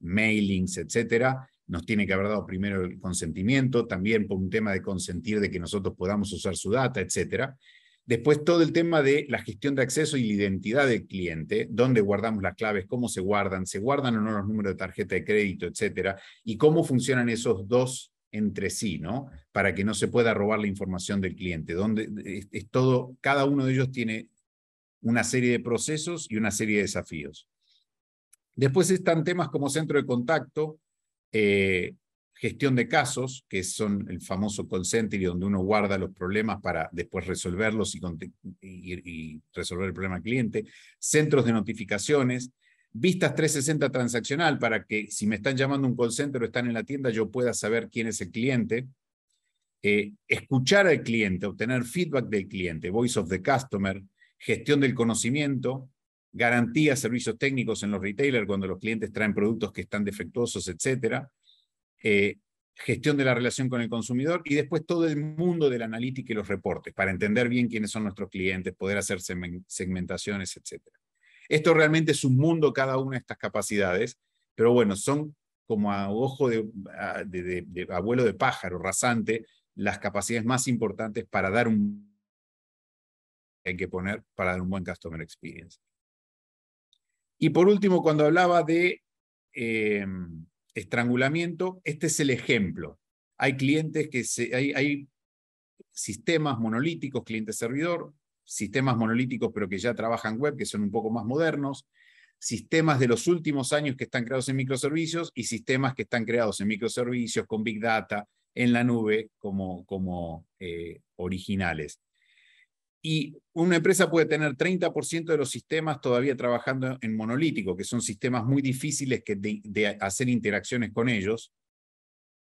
mailings, etcétera, nos tiene que haber dado primero el consentimiento, también por un tema de consentir de que nosotros podamos usar su data, etcétera. Después todo el tema de la gestión de acceso y la identidad del cliente, dónde guardamos las claves, cómo se guardan, se guardan o no los números de tarjeta de crédito, etcétera, y cómo funcionan esos dos entre sí, ¿no? Para que no se pueda robar la información del cliente. Donde todo, cada uno de ellos tiene una serie de procesos y una serie de desafíos. Después están temas como centro de contacto, eh, gestión de casos, que son el famoso call y donde uno guarda los problemas para después resolverlos y, resolver el problema al cliente, centros de notificaciones, vistas 360 transaccional para que si me están llamando un call o están en la tienda, yo pueda saber quién es el cliente. Eh, escuchar al cliente, obtener feedback del cliente, voice of the customer, gestión del conocimiento, garantía, servicios técnicos en los retailers cuando los clientes traen productos que están defectuosos, etcétera, eh, gestión de la relación con el consumidor y después todo el mundo de la analítica y los reportes para entender bien quiénes son nuestros clientes, poder hacer segmentaciones, etc. Esto realmente es un mundo cada una de estas capacidades, pero bueno, son como a ojo de, abuelo de pájaro, rasante, las capacidades más importantes para dar un... que poner para dar un buen customer experience. Y por último, cuando hablaba de... Eh, estrangulamiento, este es el ejemplo. Hay clientes que se, hay, sistemas monolíticos, cliente-servidor, sistemas monolíticos pero que ya trabajan web, que son un poco más modernos, sistemas de los últimos años que están creados en microservicios y sistemas que están creados en microservicios con Big Data, en la nube, como, como eh, originales y una empresa puede tener 30% de los sistemas todavía trabajando en monolítico, que son sistemas muy difíciles de, hacer interacciones con ellos,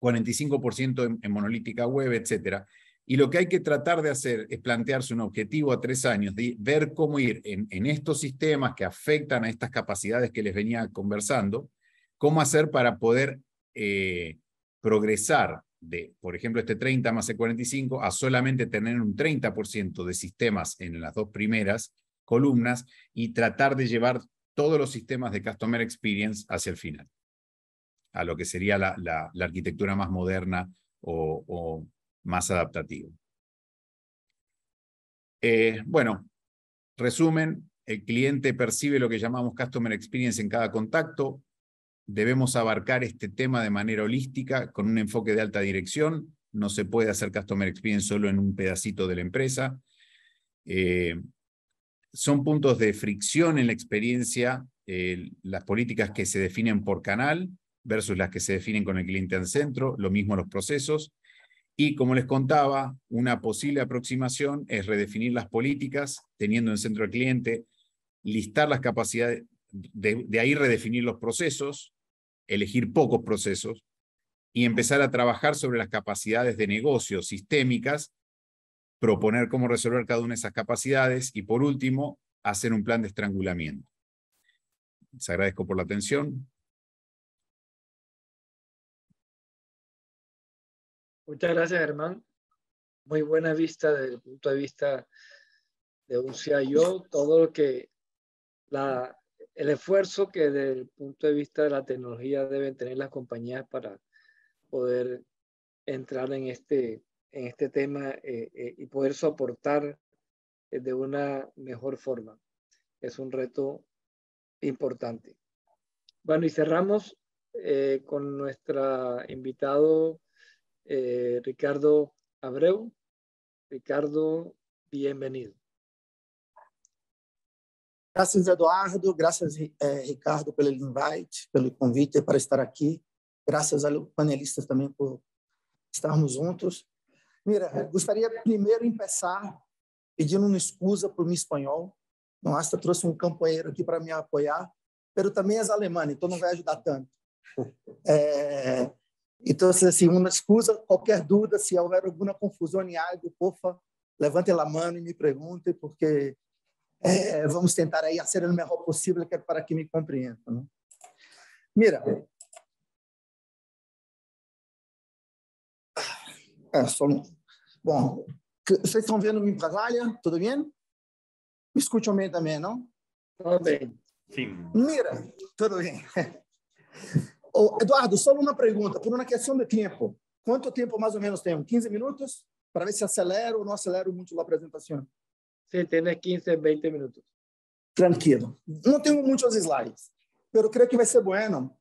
45% en, monolítica web, etc. Y lo que hay que tratar de hacer es plantearse un objetivo a tres años, de ver cómo ir en, estos sistemas que afectan a estas capacidades que les venía conversando, cómo hacer para poder eh, progresar de, por ejemplo, este 30 más el 45 a solamente tener un 30% de sistemas en las dos primeras columnas y tratar de llevar todos los sistemas de Customer Experience hacia el final, a lo que sería la, arquitectura más moderna o, más adaptativa. Eh, bueno, resumen, el cliente percibe lo que llamamos Customer Experience en cada contacto, debemos abarcar este tema de manera holística, con un enfoque de alta dirección. No se puede hacer Customer Experience solo en un pedacito de la empresa. Eh, son puntos de fricción en la experiencia, eh, las políticas que se definen por canal versus las que se definen con el cliente en centro, lo mismo los procesos. Y como les contaba, una posible aproximación es redefinir las políticas teniendo en centro al cliente, listar las capacidades, de, ahí redefinir los procesos, elegir pocos procesos y empezar a trabajar sobre las capacidades de negocio sistémicas, proponer cómo resolver cada una de esas capacidades y por último, hacer un plan de estrangulamiento. Les agradezco por la atención. Muchas gracias, Germán. Muy buena vista desde el punto de vista de un todo lo que la, el esfuerzo que desde el punto de vista de la tecnología deben tener las compañías para poder entrar en este, en este tema eh, eh, y poder soportar eh, de una mejor forma. Es un reto importante. Bueno, y cerramos con nuestro invitado Ricardo Abreu. Ricardo, bienvenido. Graças, Eduardo. Graças, é, Ricardo, pelo invite, pelo convite para estar aqui. Graças aos panelistas também por estarmos juntos. Mira, gostaria primeiro começar pedindo uma desculpa por meu espanhol. Não Asta trouxe um companheiro aqui para me apoiar, mas também as alemães. então não vai ajudar tanto. É, então, assim, assim uma excusa, qualquer dúvida, se houver alguma confusão em algo, porfa, levante a mão e me pergunte, porque é, é, vamos tentar aí ser o melhor possível que é para que me compreendam. Né? Mira, é, só bom, vocês estão vendo me trabalha? Tudo bem? Me escutam bem também, não? Tudo bem. Sim. Mira, tudo bem. Oh, Eduardo, só uma pergunta, por uma questão de tempo. Quanto tempo mais ou menos temos? 15 minutos? Para ver se acelero ou não acelero muito a apresentação. Você tiene 15, 20 minutos. Tranquilo. Não tenho muitos slides, mas eu creio que vai ser bueno,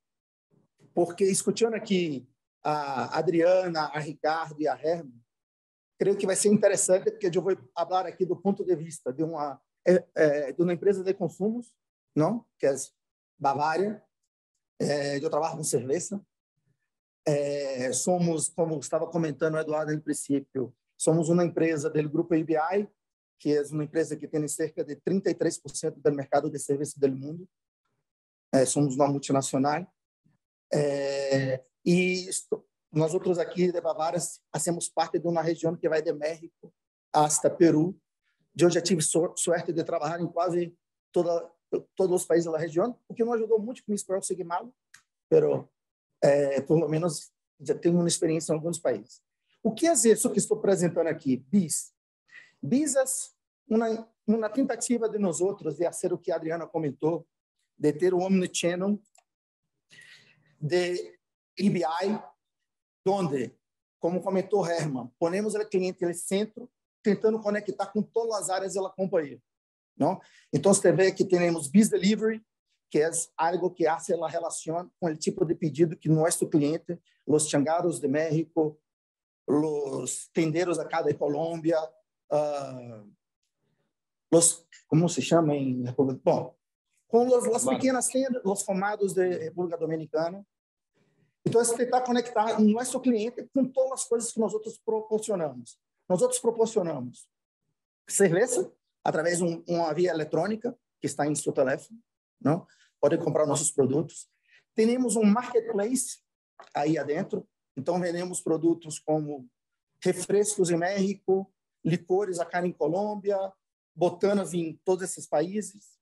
porque escutando aqui a Adriana, a Ricardo e a Herman, creio que vai ser interessante, porque eu vou falar aqui do ponto de vista de uma, é, é, de uma empresa de consumos, não? que é Bavária, é, eu trabalho com cerveja, somos, como estava comentando o Eduardo no princípio, somos uma empresa do grupo IBI, que é uma empresa que tem cerca de 33% do mercado de serviços do mundo. É, somos uma multinacional. É, e isto, nós outros aqui de Bavária fazemos parte de uma região que vai de México até Peru, de onde eu tive sorte de trabalhar em quase toda todos os países da região, o que não ajudou muito com espanhol seguir mal, pero é, pelo menos já tenho uma experiência em alguns países. O que é isso que estou apresentando aqui? BIS, Bisas uma, uma tentativa de nós outros de fazer o que a Adriana comentou, de ter o omnichannel, de EBI, onde, como comentou Herman, ponemos o cliente no centro, tentando conectar com todas as áreas da companhia. Não? Então, você vê que temos Biz Delivery, que é algo que hace ela relaciona com o tipo de pedido que nosso cliente, os changaros de México, os tenderos acá da Colômbia, uh, los, se chama em República? Bom, com los, las pequenas tendas, los formados de República Dominicana. Então, conectado tentar conectar nosso cliente com todas as coisas que nós outros proporcionamos. Nós outros proporcionamos cerveja através de um, uma via eletrônica que está em seu telefone, não? Pode comprar nossos produtos. Temos um marketplace aí adentro, então vendemos produtos como refrescos em México, licores a cara em Colômbia, botanas em todos esses países.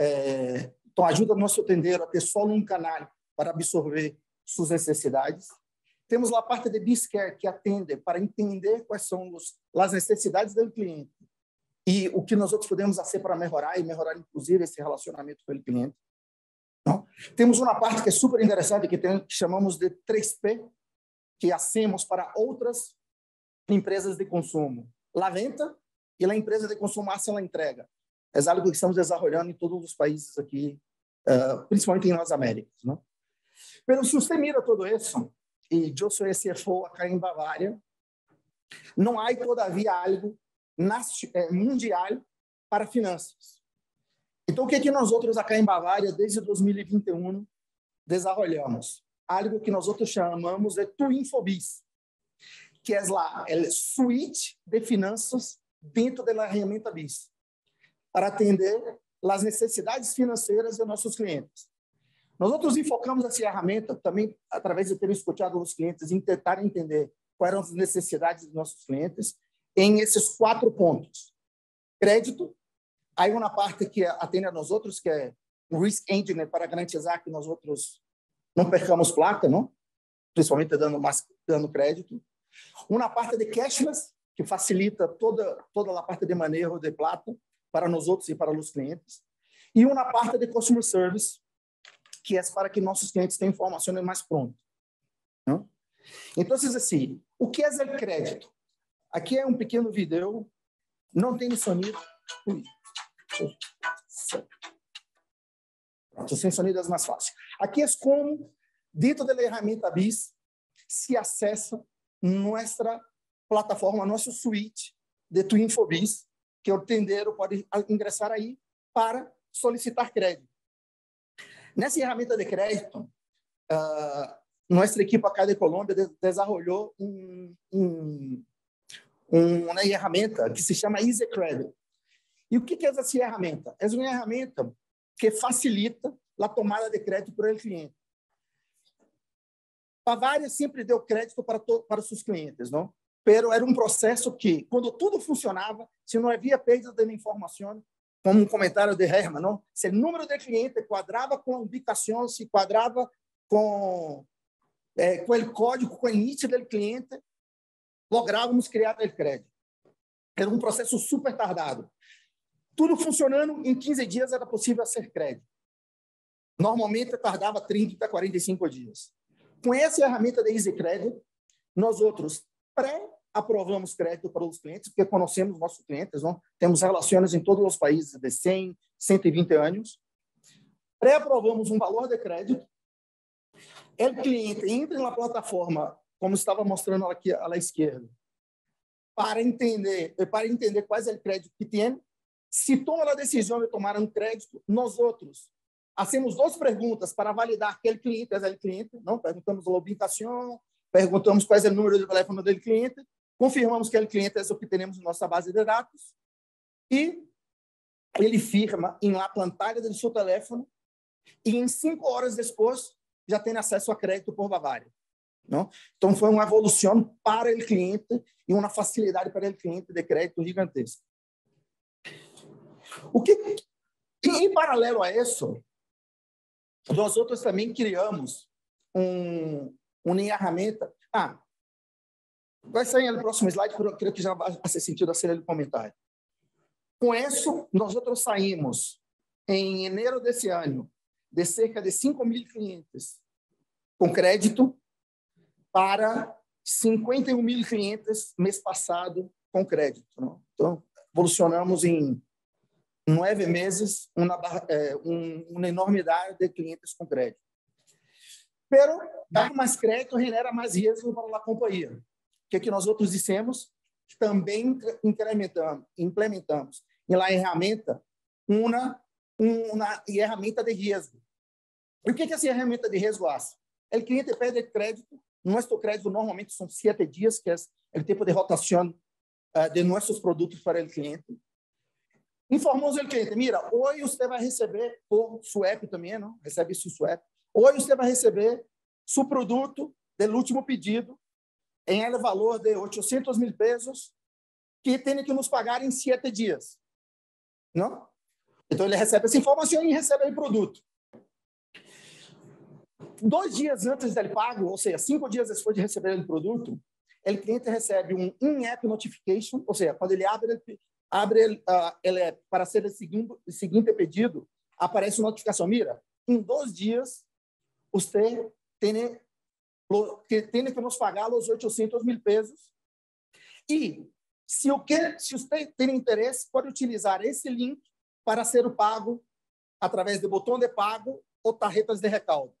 É, então, ajuda o nosso tendeiro a ter só um canal para absorver suas necessidades. Temos a parte de Biscare, que atende para entender quais são os, as necessidades do cliente e o que nós outros podemos fazer para melhorar e melhorar, inclusive, esse relacionamento com o cliente. Não? Temos uma parte que é super interessante, que, tem, que chamamos de 3P, que hacemos para outras empresas de consumo, la venta e la empresa de consumo hace la entrega. É algo que estamos desenvolvendo em todos os países aqui, eh, principalmente em nós Américas. Né? Pero se você mira todo isso, e eu sou CFO aqui em Bavária, não há, todavia, algo eh, mundial para finanças. Então, o que, é que nós outros aqui em Bavária, desde 2021, desenvolvemos? Algo que nós outros chamamos de Twinfobis, que é a el é suite de finanças dentro da ferramenta BIS, para atender as necessidades financeiras de nossos clientes. Nós outros enfocamos essa ferramenta também através de ter escutado os clientes e tentar entender quais eram as necessidades dos nossos clientes em esses quatro pontos. Crédito, aí uma parte que atende a nós outros, que é o risk engine, né, para garantizar que nós outros não percamos placa, não? principalmente dando, mais, dando crédito uma parte de cashless, que facilita toda, toda a parte de manejo de plata para nós outros e para os clientes. E uma parte de customer service, que é para que nossos clientes tenham informações mais pronto. Né? Então, assim, o que é ser crédito? Aqui é um pequeno vídeo, não tem sonido. Ui. Pronto, sem sonido é mais fácil. Aqui é como, dentro da ferramenta BIS, se acessa nossa plataforma, nosso suíte de Twinfobis, que o tendeiro pode ingressar aí para solicitar crédito. Nessa ferramenta de crédito, uh, ah, nossa equipe acá de Colômbia desenvolveu um, um, uma ferramenta que se chama Easy Credit. E o que é essa ferramenta? É uma ferramenta que facilita a tomada de crédito para o cliente. Bavaria sempre deu crédito para, para seus clientes, não? Pero era um processo que, quando tudo funcionava, se não havia perda de informações, como um comentário de Herman, não? se o número de clientes quadrava com a ubicação, se quadrava com, é, com o código, com o início do cliente, lográvamos criar o crédito. Era um processo super tardado. Tudo funcionando, em 15 dias era possível ser crédito. Normalmente tardava 30 a 45 dias. Com essa ferramenta da Easy nós outros pré-aprovamos crédito para os clientes, porque conhecemos nossos clientes, não? temos relações em todos os países de 100, 120 anos. Pré-aprovamos um valor de crédito. É o cliente entra na plataforma, como estava mostrando aqui à esquerda, para entender eh, para entender quais é o crédito que tem. Se toma a decisão de tomar um crédito, nós outros Hacemos duas perguntas para validar aquele cliente, aquele é cliente, não? Perguntamos a ubicação, perguntamos quais é o número de telefone do cliente, confirmamos que aquele cliente é o que temos na nossa base de dados e ele firma em lá plantada do seu telefone e em cinco horas depois já tem acesso a crédito por Bavária. Não? Então, foi uma evolução para o cliente e uma facilidade para o cliente de crédito gigantesca. O que, e, em paralelo a isso, nós outros também criamos um, uma ferramenta. Ah, vai sair no próximo slide, porque eu creio que já vai sentido a ser comentário. Com isso, nós outros saímos em janeiro desse ano de cerca de 5 mil clientes com crédito para 51 mil clientes mês passado com crédito. Não? Né? Então, evolucionamos em nove meses, uma, eh, um, é, uma enormidade de clientes com crédito. Pero, dar mais crédito genera mais risco para a companhia. O que, é que nós outros dissemos? Também incrementamos, implementamos em la é ferramenta uma, uma ferramenta de risco. E o que, que essa ferramenta de risco faz? O cliente pede crédito. Nosso crédito normalmente são sete dias, que é o tempo de rotação de nossos produtos para o cliente. Em Formoso ele quer, mira, hoje você vai receber o SUEP também, não? Recebe isso SUEP. Hoje você vai receber seu produto do último pedido em valor de 800 mil pesos que tem que nos pagar em sete dias, não? Então ele recebe essa informação e recebe o produto. Dois dias antes dele pago, ou seja, cinco dias depois de receber o produto, ele cliente recebe um in-app notification, ou seja, quando ele abre abre ah, ele é, para ser o seguinte, seguinte pedido, aparece uma notificação, mira, em dois dias, você tem que, tem que nos pagar os 800 mil pesos. E se o que, se você tem interesse, pode utilizar esse link para ser pago através do botão de pago ou tarjetas de recaldo.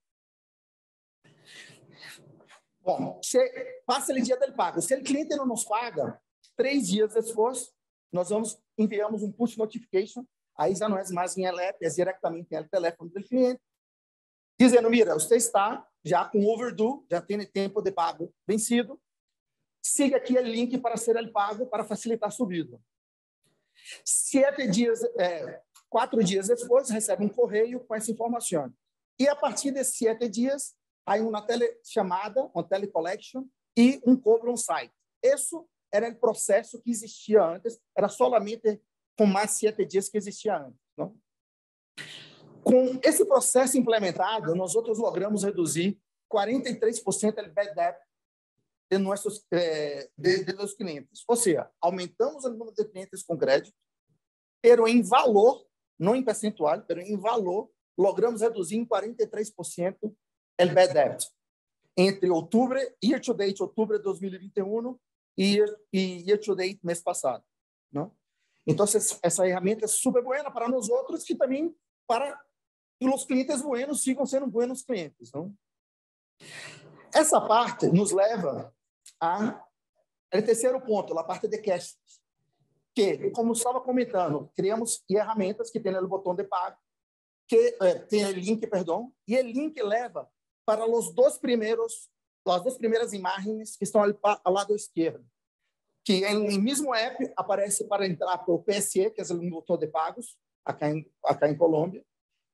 Bom, se, passa o dia dele pago. Se o cliente não nos paga, três dias depois, nós vamos enviamos um push notification, aí já não é mais em LF, é diretamente em telefone do cliente, dizendo, mira, você está já com overdue, já tem tempo de pago vencido, siga aqui o link para ser pago para facilitar a subida. Sete dias, é, quatro dias depois, recebe um correio com essa informação. E a partir desses sete dias, aí uma telechamada, uma telecollection e um cobro on-site. Isso era o processo que existia antes, era solamente com mais sete dias que existia antes. Não? Com esse processo implementado, nós outros logramos reduzir 43% do bad debt de nossos é, de, de dos clientes. Ou seja, aumentamos o número de clientes com crédito, pero em valor, não em percentual, pero em valor, logramos reduzir em 43% o bad debt. Entre outubro, year to date, outubro de 2021, e, e Yesterday mês passado, não? Então, essa ferramenta é super boa para nós outros e também para que os clientes buenos sigam sendo buenos clientes, não? Essa parte nos leva a é o terceiro ponto, a parte de cash, que, como estava comentando, criamos ferramentas que tem o botão de pago, que eh, tem o link, perdão, e o link leva para os dois primeiros as duas primeiras imagens que estão ali ao lado esquerdo, que em, mesmo app aparece para entrar para o PSE, que é o motor de pagos, acá em, acá em Colômbia,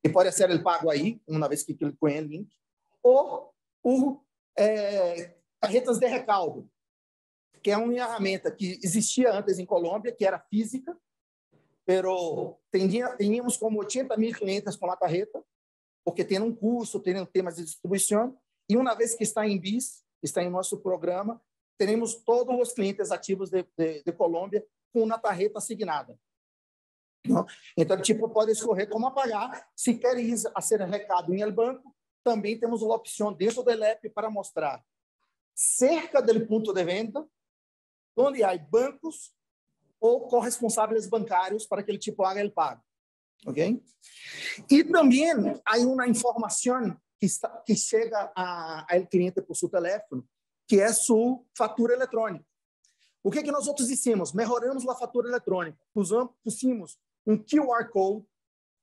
e pode ser ele pago aí, uma vez que clicou em link, ou o é, carretas de recaldo, que é uma ferramenta que existia antes em Colômbia, que era física, pero tínhamos como 80 mil clientes com a carreta, porque tem um custo, tem temas de distribuição, e uma vez que está em BIS, está em nosso programa, teremos todos os clientes ativos de, de, de Colômbia com uma tarjeta assignada. Então, tipo, pode escolher como apagar. Se quer ir a ser recado em el banco, também temos uma opção dentro do LEP para mostrar cerca do ponto de venda, onde há bancos ou corresponsáveis bancários para que ele tipo haga pago. Ok? E também há uma informação que, está, que chega ao cliente por seu telefone, que é sua fatura eletrônica. O que, é que nós outros hicimos? Melhoramos a fatura eletrônica. Usamos, pusimos um QR Code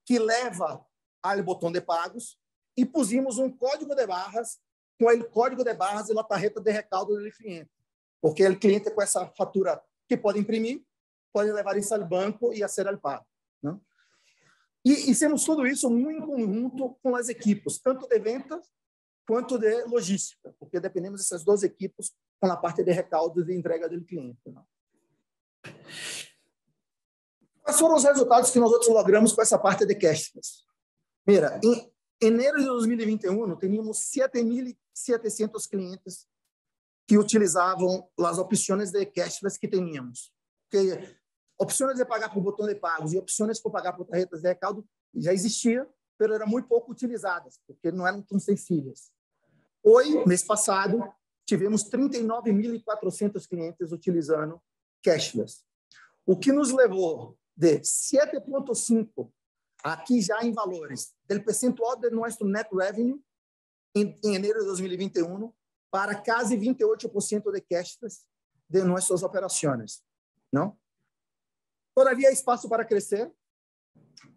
que leva ao botão de pagos e pusimos um código de barras com o código de barras e a tarjeta de recaldo do cliente. Porque o cliente com essa fatura que pode imprimir, pode levar isso ao banco e a ser pago. não? Né? E fizemos tudo isso muito em conjunto com as equipes, tanto de vendas quanto de logística, porque dependemos dessas duas equipes com a parte de recaldo de entrega do cliente. Né? Quais foram os resultados que nós outros logramos com essa parte de cashless? Mira, em janeiro de 2021, tínhamos 7.700 clientes que utilizavam as opções de cashless que tínhamos. Que opções de pagar por botão de pagos e opções por pagar por tarjetas de recaldo já existia, mas eram muito pouco utilizadas, porque não eram tão sensíveis. Hoje, mês passado, tivemos 39.400 clientes utilizando cashless, o que nos levou de 7,5% aqui já em valores, do percentual do nosso net revenue em, em janeiro de 2021 para quase 28% de cashless de nossas operações, não? Todavia, há espaço para crescer,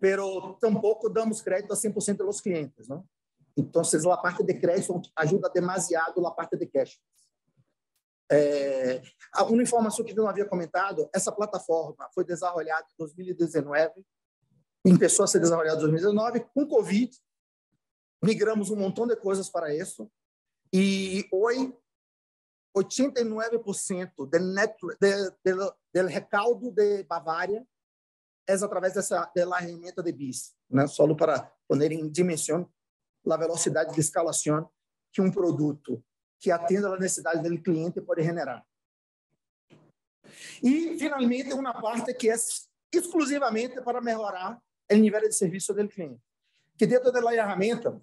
pero tampouco damos crédito a 100% dos clientes, não? Então, a parte de crédito ajuda demasiado a parte de cash. É, uma informação que eu não havia comentado, essa plataforma foi desenvolvida em 2019, começou a ser desenvolvida em 2019, com Covid, migramos um montão de coisas para isso, e hoje 89% do, net, do, recaudo de Bavária é através dessa ferramenta de, bis, né? Solo para poner em dimensão a velocidade de escalação que um produto que atenda às necessidade do cliente pode generar. E, finalmente, uma parte que é exclusivamente para melhorar o nível de serviço do cliente. Que dentro da é ferramenta,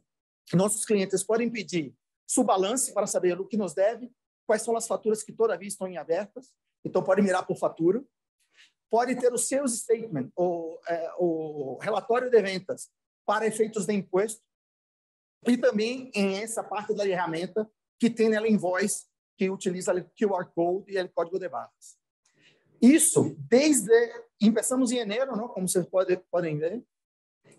nossos clientes podem pedir seu balanço para saber o que nos deve, quais são as faturas que todavia estão em abertas, então pode mirar por fatura. Pode ter o seus statement, ou, é, o relatório de ventas, para efeitos de imposto. E também em essa parte da ferramenta que tem nela invoice, que utiliza o QR Code e o código de barras. Isso desde. Começamos em janeiro, não? como vocês podem, podem ver.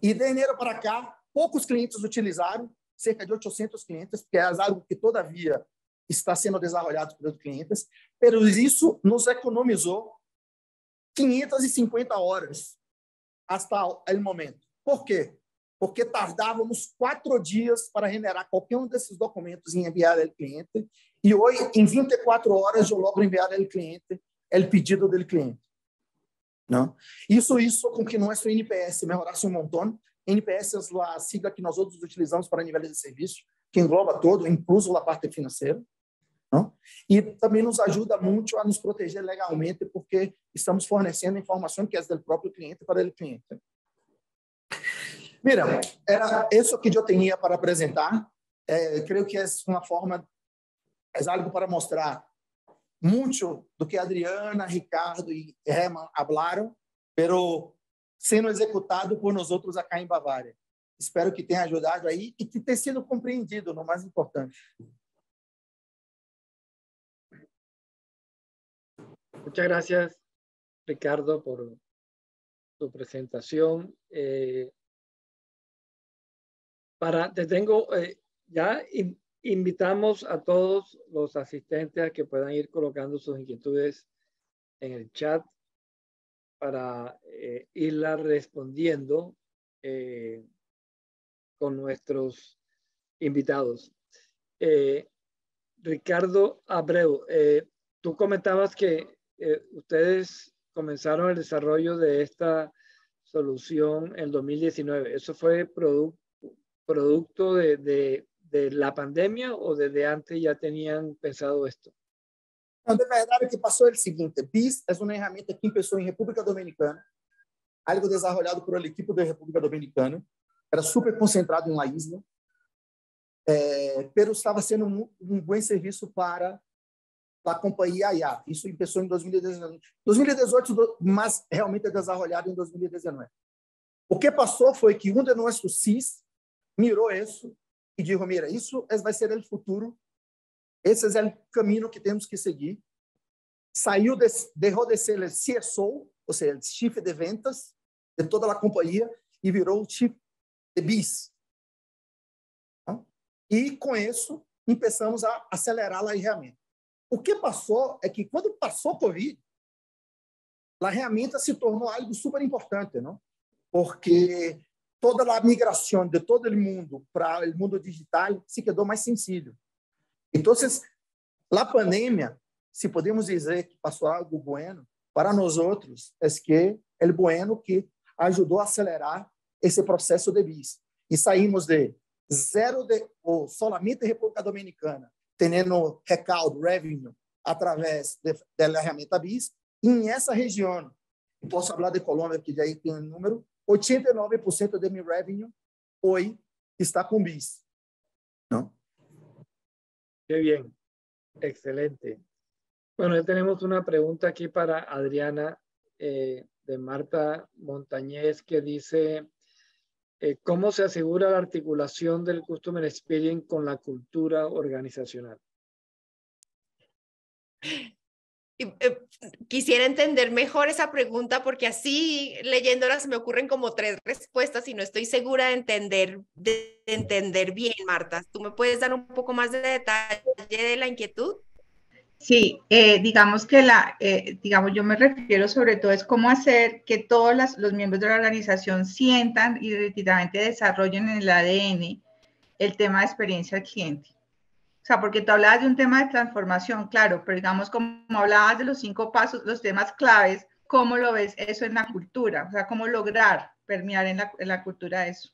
E de janeiro para cá, poucos clientes utilizaram, cerca de 800 clientes, porque é algo que todavia está sendo desarrollado pelos clientes, mas isso nos economizou 550 horas até o momento. Por quê? Porque tardávamos quatro dias para generar qualquer um desses documentos e enviar ao cliente, e hoje, em 24 horas, eu logro enviar ao cliente o pedido do cliente. Não? Isso isso com que nosso NPS melhorasse um montão. NPS é a sigla que nós outros utilizamos para nível de serviço, que engloba todo, incluso a parte financeira. Não? E também nos ajuda muito a nos proteger legalmente, porque estamos fornecendo informação que é do próprio cliente para o cliente. Mira, era isso que eu tinha para apresentar. É, creio que é uma forma, é algo para mostrar muito do que Adriana, Ricardo e Herman falaram, mas sendo executado por nós outros aqui em Bavária. Espero que tenha ajudado aí e que tenha sido compreendido, no mais importante. Muchas gracias, Ricardo, por tu presentación. Eh, para, te tengo, eh, ya invitamos a todos los asistentes a que puedan ir colocando sus inquietudes en el chat para eh, irla respondiendo eh, con nuestros invitados. Ricardo Abreu, tú comentabas que eh, ustedes comenzaron el desarrollo de esta solución en 2019. ¿Eso fue producto de, la pandemia o desde antes ya tenían pensado esto? de verdade, o que pasó el siguiente. BIS es una herramienta que empezó en República Dominicana, algo desarrollado por el equipo de República Dominicana, era súper concentrado en La Isla, eh, pero estaba siendo un buen servicio para da companhia IA. Isso começou em 2019. 2018, mas realmente é desarrollado em 2019. O que passou foi que um de nossos CIS mirou isso e disse, mira, isso é, vai ser o futuro, esse é o caminho que temos que seguir. Saiu, de, deixou de ser o CSO, ou seja, o chief de ventas de toda a companhia e virou o chief de bis. Tá? E com isso, começamos a acelerar o realmente. O que passou é que quando passou o Covid, a ferramenta se tornou algo super importante, não? Porque toda a migração de todo o mundo para o mundo digital se quedou mais sensível. Então, a pandemia, se podemos dizer que passou algo bueno, para nós outros é que é bueno que ajudou a acelerar esse processo de bis. E saímos de zero de, ou somente República Dominicana tendo recaudo, revenue, através la herramienta BIS, em essa região. puedo hablar de Colombia, que ya tem un um número, 89% e de mi revenue hoy está con BIS. Não? Qué bien, excelente. Bueno, ya tenemos una pregunta aquí para Adriana eh, de Marta Montañez que dice, eh, cómo se asegura la articulación del Customer Experience con la cultura organizacional. Eh, quisiera entender mejor esa pregunta porque así leyéndolas me ocurren como tres respuestas y no estoy segura de entender, de entender bien, Marta. ¿Tú me puedes dar un poco más de detalle de la inquietud? Sí, eh, digamos que la, eh, digamos, yo me refiero sobre todo es cómo hacer que todos los miembros de la organización sientan y definitivamente desarrollen en el ADN el tema de experiencia del cliente. O sea, porque tú hablabas de un tema de transformación, claro, pero digamos, como hablabas de los cinco pasos, los temas claves, ¿cómo lo ves eso en la cultura? O sea, ¿cómo lograr permear en la, en la cultura eso?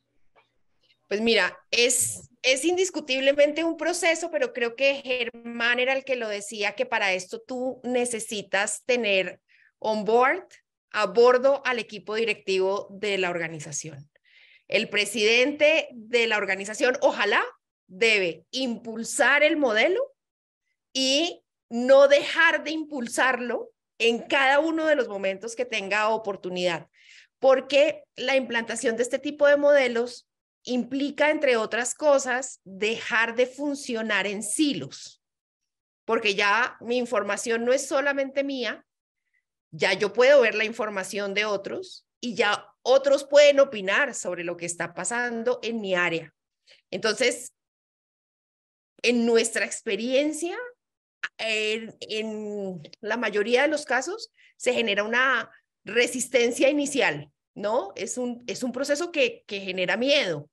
Pues mira, es, es indiscutiblemente un proceso, pero creo que Germán era el que lo decía, que para esto tú necesitas tener on board, a bordo al equipo directivo de la organización. El presidente de la organización, ojalá, debe impulsar el modelo y no dejar de impulsarlo en cada uno de los momentos que tenga oportunidad, porque la implantación de este tipo de modelos implica, entre otras cosas, dejar de funcionar en silos, porque ya mi información no es solamente mía, ya yo puedo ver la información de otros y ya otros pueden opinar sobre lo que está pasando en mi área. Entonces, en nuestra experiencia, en, la mayoría de los casos, se genera una resistencia inicial, ¿no? Es un, es un proceso que genera miedo,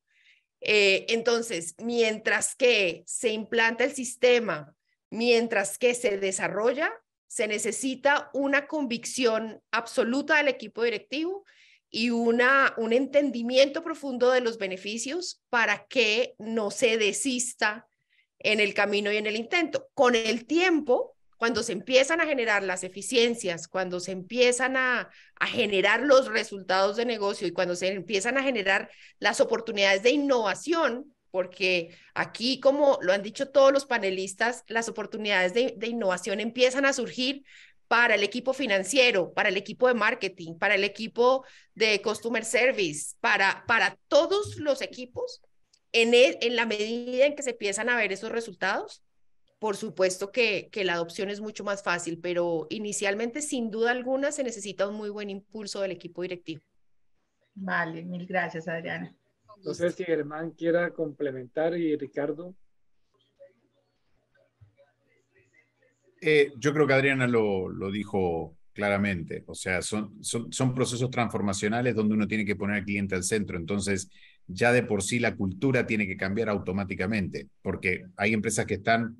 eh, entonces, mientras que se implanta el sistema, mientras que se desarrolla, se necesita una convicción absoluta del equipo directivo y una, un entendimiento profundo de los beneficios para que no se desista en el camino y en el intento. Con el tiempo, cuando se empiezan a generar las eficiencias, cuando se empiezan a, generar los resultados de negocio y cuando se empiezan a generar las oportunidades de innovación, porque aquí, como lo han dicho todos los panelistas, las oportunidades de, innovación empiezan a surgir para el equipo financiero, para el equipo de marketing, para el equipo de customer service, para, para todos los equipos, en, en la medida en que se empiezan a ver esos resultados, por supuesto que, la adopción es mucho más fácil, pero inicialmente, sin duda alguna, se necesita un muy buen impulso del equipo directivo. Vale, mil gracias, Adriana. No sé si Germán quiera complementar y Ricardo. Eh, yo creo que Adriana lo, lo dijo claramente. O sea, son, son, son, procesos transformacionales donde uno tiene que poner al cliente al centro. Entonces, ya de por sí la cultura tiene que cambiar automáticamente, porque hay empresas que están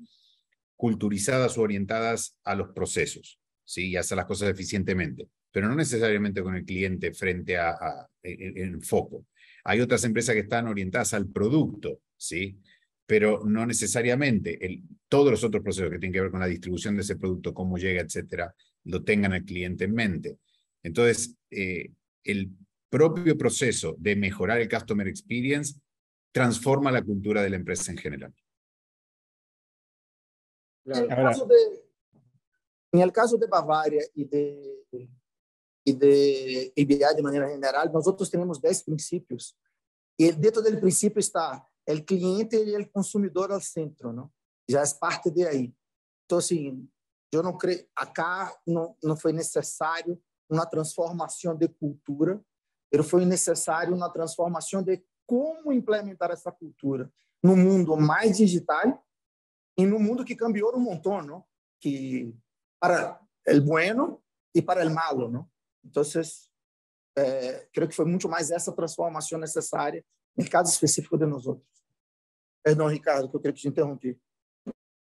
culturizadas o orientadas a los procesos, ¿sí? Y hacer las cosas eficientemente, pero no necesariamente con el cliente frente a, a en, foco. Hay otras empresas que están orientadas al producto, ¿sí? Pero no necesariamente el, todos los otros procesos que tienen que ver con la distribución de ese producto, cómo llega, etcétera, lo tengan al cliente en mente. Entonces, eh, el propio proceso de mejorar el customer experience transforma la cultura de la empresa en general. Claro. En, el caso de, en caso de Bavaria y de, y de IBI de manera general, nosotros tenemos 10 principios. Y dentro del principio está el cliente y el consumidor al centro, ¿no? Ya es parte de ahí. Entonces, eu não creio, acá não, não foi necessário uma transformação de cultura, ele foi necessário uma transformação de como implementar essa cultura no mundo mais digital en un mundo que cambió un montón, ¿no? Que para el bueno y para el malo, ¿no? Entonces, eh, creo que fue mucho más esa transformación necesaria en el caso específico de nosotros. Perdón, eh, Ricardo, que creo que te interrumpí.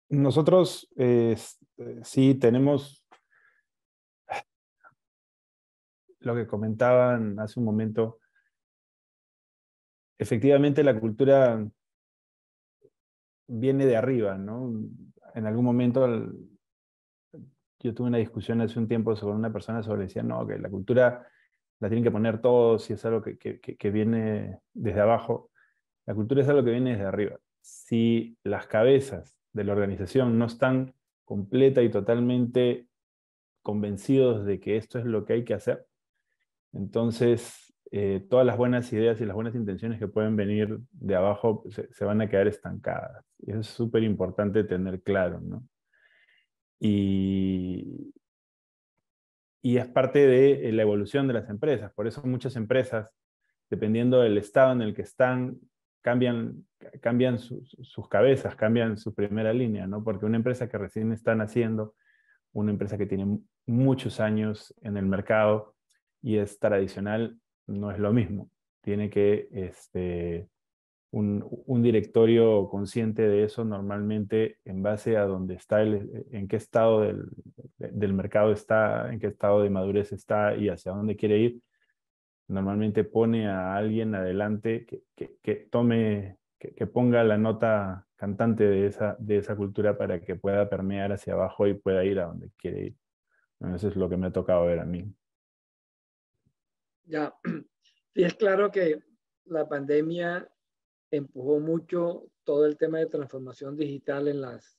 Nosotros este, sí tenemos lo que comentaban hace un momento. Efectivamente, la cultura viene de arriba, ¿no? En algún momento yo tuve una discusión hace un tiempo sobre una persona sobre decía, no, que la cultura la tienen que poner todos y es algo que, que, viene desde abajo. La cultura es algo que viene desde arriba. Si las cabezas de la organización no están completa y totalmente convencidos de que esto es lo que hay que hacer, entonces eh, todas las buenas ideas y las buenas intenciones que pueden venir de abajo se, van a quedar estancadas. es súper importante tener claro, ¿no? Y, y es parte de eh, la evolución de las empresas. Por eso muchas empresas, dependiendo del estado en el que están, cambian, cambian sus cabezas, cambian su primera línea, ¿no? Porque una empresa que recién están haciendo, una empresa que tiene muchos años en el mercado y es tradicional, no es lo mismo. Tiene que, este, un, directorio consciente de eso normalmente en base a dónde está, el, en qué estado del, mercado está, en qué estado de madurez está y hacia dónde quiere ir, normalmente pone a alguien adelante que, que, tome, que, ponga la nota cantante de esa, de esa cultura para que pueda permear hacia abajo y pueda ir a donde quiere ir. Eso es lo que me ha tocado ver a mí. Ya, y es claro que la pandemia empujó mucho todo el tema de transformación digital en las,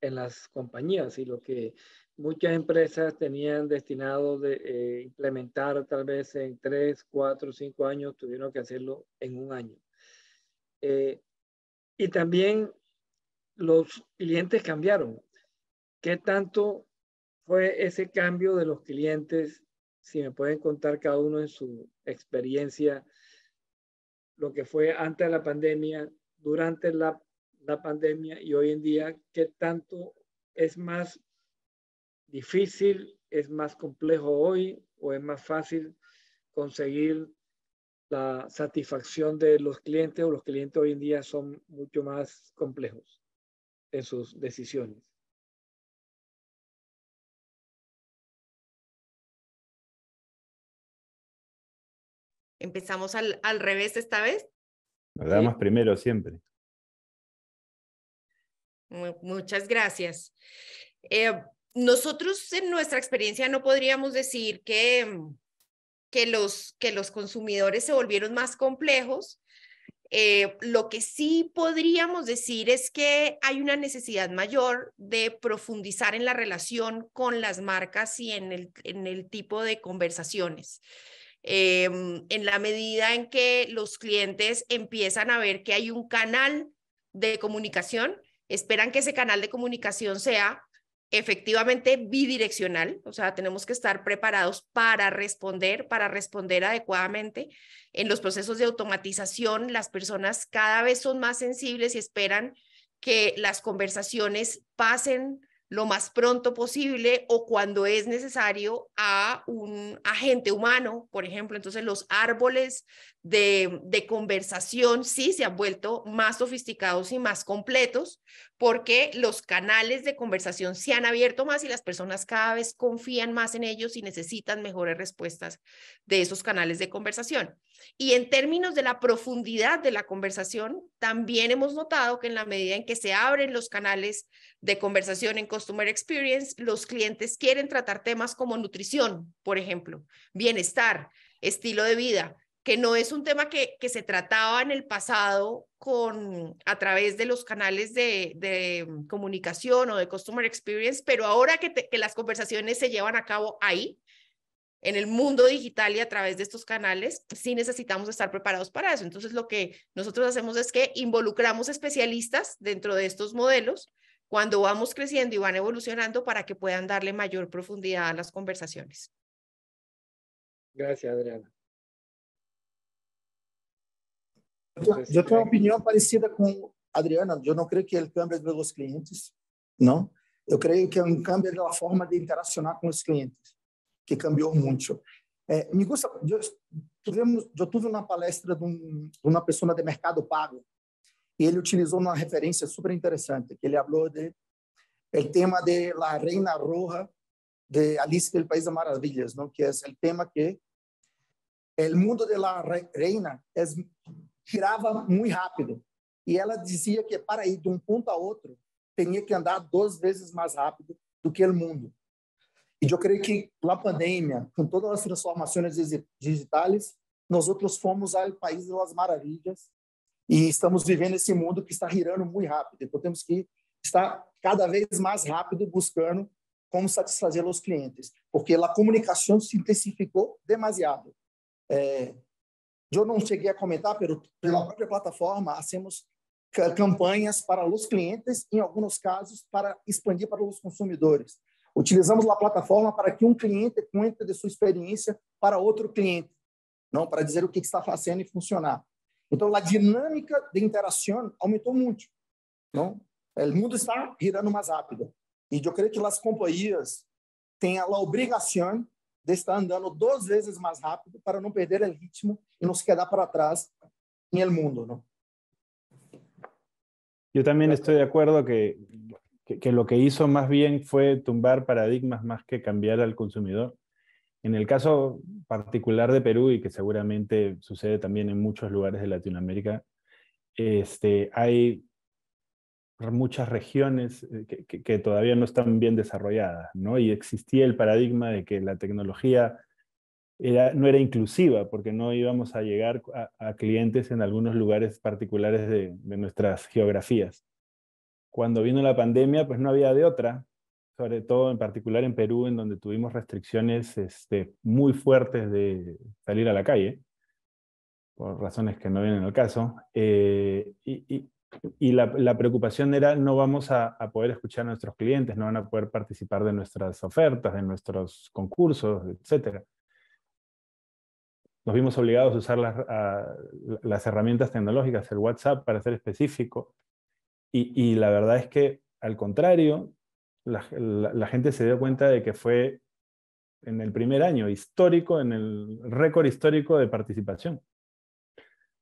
en las compañías y lo que muchas empresas tenían destinado de eh, implementar tal vez en tres, cuatro, cinco años, tuvieron que hacerlo en un año. Eh, y también los clientes cambiaron. ¿Qué tanto fue ese cambio de los clientes si me pueden contar cada uno en su experiencia lo que fue antes de la pandemia, durante la, pandemia y hoy en día, qué tanto es más difícil, es más complejo hoy o es más fácil conseguir la satisfacción de los clientes o los clientes hoy en día son mucho más complejos en sus decisiones. empezamos al, al revés esta vez. Nos damos eh, primero siempre. Muchas gracias. Eh, nosotros en nuestra experiencia no podríamos decir mm, que, los, que los consumidores se volvieron más complejos. Eh, lo que sí podríamos decir es que hay una necesidad mayor de profundizar en la relación con las marcas y en el, en el tipo de conversaciones. Em, en la medida en que los clientes empiezan a ver que hay un canal de comunicación, esperan que ese canal de comunicación sea efectivamente bidireccional, o sea, tenemos que estar preparados para responder, para responder adecuadamente. En los procesos de automatización, las personas cada vez son más sensibles y esperan que las conversaciones pasen lo más pronto posible o cuando es necesario a un agente humano, por ejemplo. Entonces los árboles de, conversación sí se han vuelto más sofisticados y más completos porque los canales de conversación se han abierto más y las personas cada vez confían más en ellos y necesitan mejores respuestas de esos canales de conversación. Y en términos de la profundidad de la conversación, también hemos notado que en la medida en que se abren los canales de conversación en Customer Experience, los clientes quieren tratar temas como nutrición, por ejemplo, bienestar, estilo de vida que no es un tema que, que se trataba en el pasado con, a través de los canales de, mm, comunicación o de Customer Experience, pero ahora que, que las conversaciones se llevan a cabo ahí, en el mundo digital y a través de estos canales, sí necesitamos estar preparados para eso. Entonces, lo que nosotros hacemos es que involucramos especialistas dentro de estos modelos cuando vamos creciendo y van evolucionando para que puedan darle mayor profundidad a las conversaciones. Gracias, Adriana. Eu tenho uma opinião parecida com Adriana. Eu não creio que ele câmbio dos clientes, não. Eu creio que é um câmbio da forma de interacionar com os clientes, que cambiou muito. É, me gusta, eu, tivemos, eu tive uma palestra de, um, de uma pessoa de mercado pago e ele utilizou uma referência super interessante, que ele falou de o tema de La Reina Roja de Alice del País das Maravilhas, não? que é o tema que o mundo de La Reina é tirava muito rápido. E ela dizia que para ir de um ponto a outro, tinha que andar duas vezes mais rápido do que o mundo. E eu creio que na pandemia, com todas as transformações digitais, nós outros fomos ao país das maravilhas e estamos vivendo esse mundo que está girando muito rápido. Então temos que estar cada vez mais rápido buscando como satisfazer os clientes, porque a comunicação se intensificou demasiado. É, eu não cheguei a comentar, pelo, pela própria plataforma, hacemos campanhas para os clientes, em alguns casos, para expandir para os consumidores. Utilizamos a plataforma para que um cliente conte de sua experiência para outro cliente, não para dizer o que está fazendo e funcionar. Então, a dinâmica de interação aumentou muito. Não? O mundo está girando mais rápido. E eu creio que as companhias têm a obrigação de estar andando dos veces más rápido para no perder el ritmo y no se quedar para atrás en el mundo, ¿no? Yo también estoy de acuerdo que, que, que lo que hizo más bien fue tumbar paradigmas más que cambiar al consumidor. En el caso particular de Perú, y que seguramente sucede también en muchos lugares de Latinoamérica, este, hay muchas regiones eh, que, todavía no están bien desarrolladas, ¿no? Y existía el paradigma de que la tecnología era, no era inclusiva, porque no íbamos a llegar a, clientes en algunos lugares particulares de, nuestras geografías. Cuando vino la pandemia, pues no había de otra, sobre todo en particular en Perú, en donde tuvimos restricciones este, muy fuertes de salir a la calle por razones que no vienen al caso, eh, y, y, y la, preocupación era no vamos a, poder escuchar a nuestros clientes, no van a poder participar de nuestras ofertas, de nuestros concursos, etc. Nos vimos obligados a usar las, herramientas tecnológicas, el WhatsApp para ser específico, y, la verdad es que al contrario, la, gente se dio cuenta de que fue en el primer año histórico, en el récord histórico de participación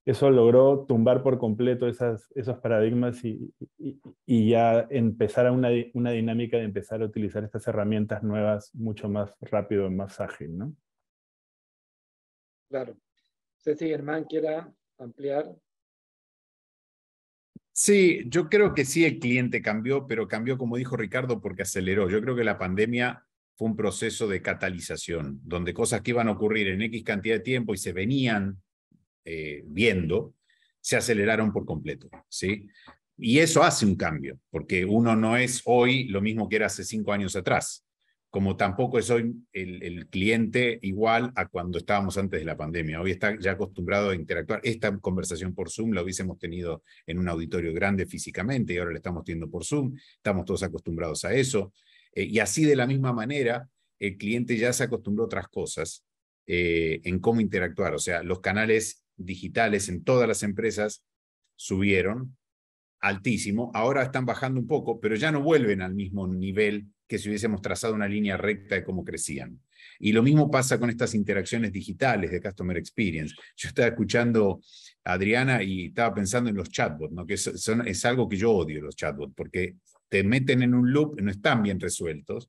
eso logró tumbar por completo esos paradigmas y, ya empezar a una, dinámica de empezar a utilizar estas herramientas nuevas mucho más rápido, y más ágil, ¿no? Claro. si Germán, ¿quiera ampliar? Sí, yo creo que sí el cliente cambió, pero cambió, como dijo Ricardo, porque aceleró. Yo creo que la pandemia fue un proceso de catalización, donde cosas que iban a ocurrir en X cantidad de tiempo y se venían eh, viendo se aceleraron por completo, ¿sí? Y eso hace un cambio, porque uno no es hoy lo mismo que era hace cinco años atrás, como tampoco es hoy el, cliente igual a cuando estábamos antes de la pandemia. Hoy está ya acostumbrado a interactuar. Esta conversación por Zoom la hubiésemos tenido en un auditorio grande físicamente y ahora la estamos teniendo por Zoom. Estamos todos acostumbrados a eso. Eh, y así de la misma manera, el cliente ya se acostumbró a otras cosas eh, en cómo interactuar. O sea, los canales digitales en todas las empresas subieron altísimo. Ahora están bajando un poco, pero ya no vuelven al mismo nivel que si hubiésemos trazado una línea recta de cómo crecían. Y lo mismo pasa con estas interacciones digitales de Customer Experience. Yo estaba escuchando a Adriana y estaba pensando en los chatbots, ¿no? que es algo que yo odio los chatbots, porque te meten en un loop, no están bien resueltos,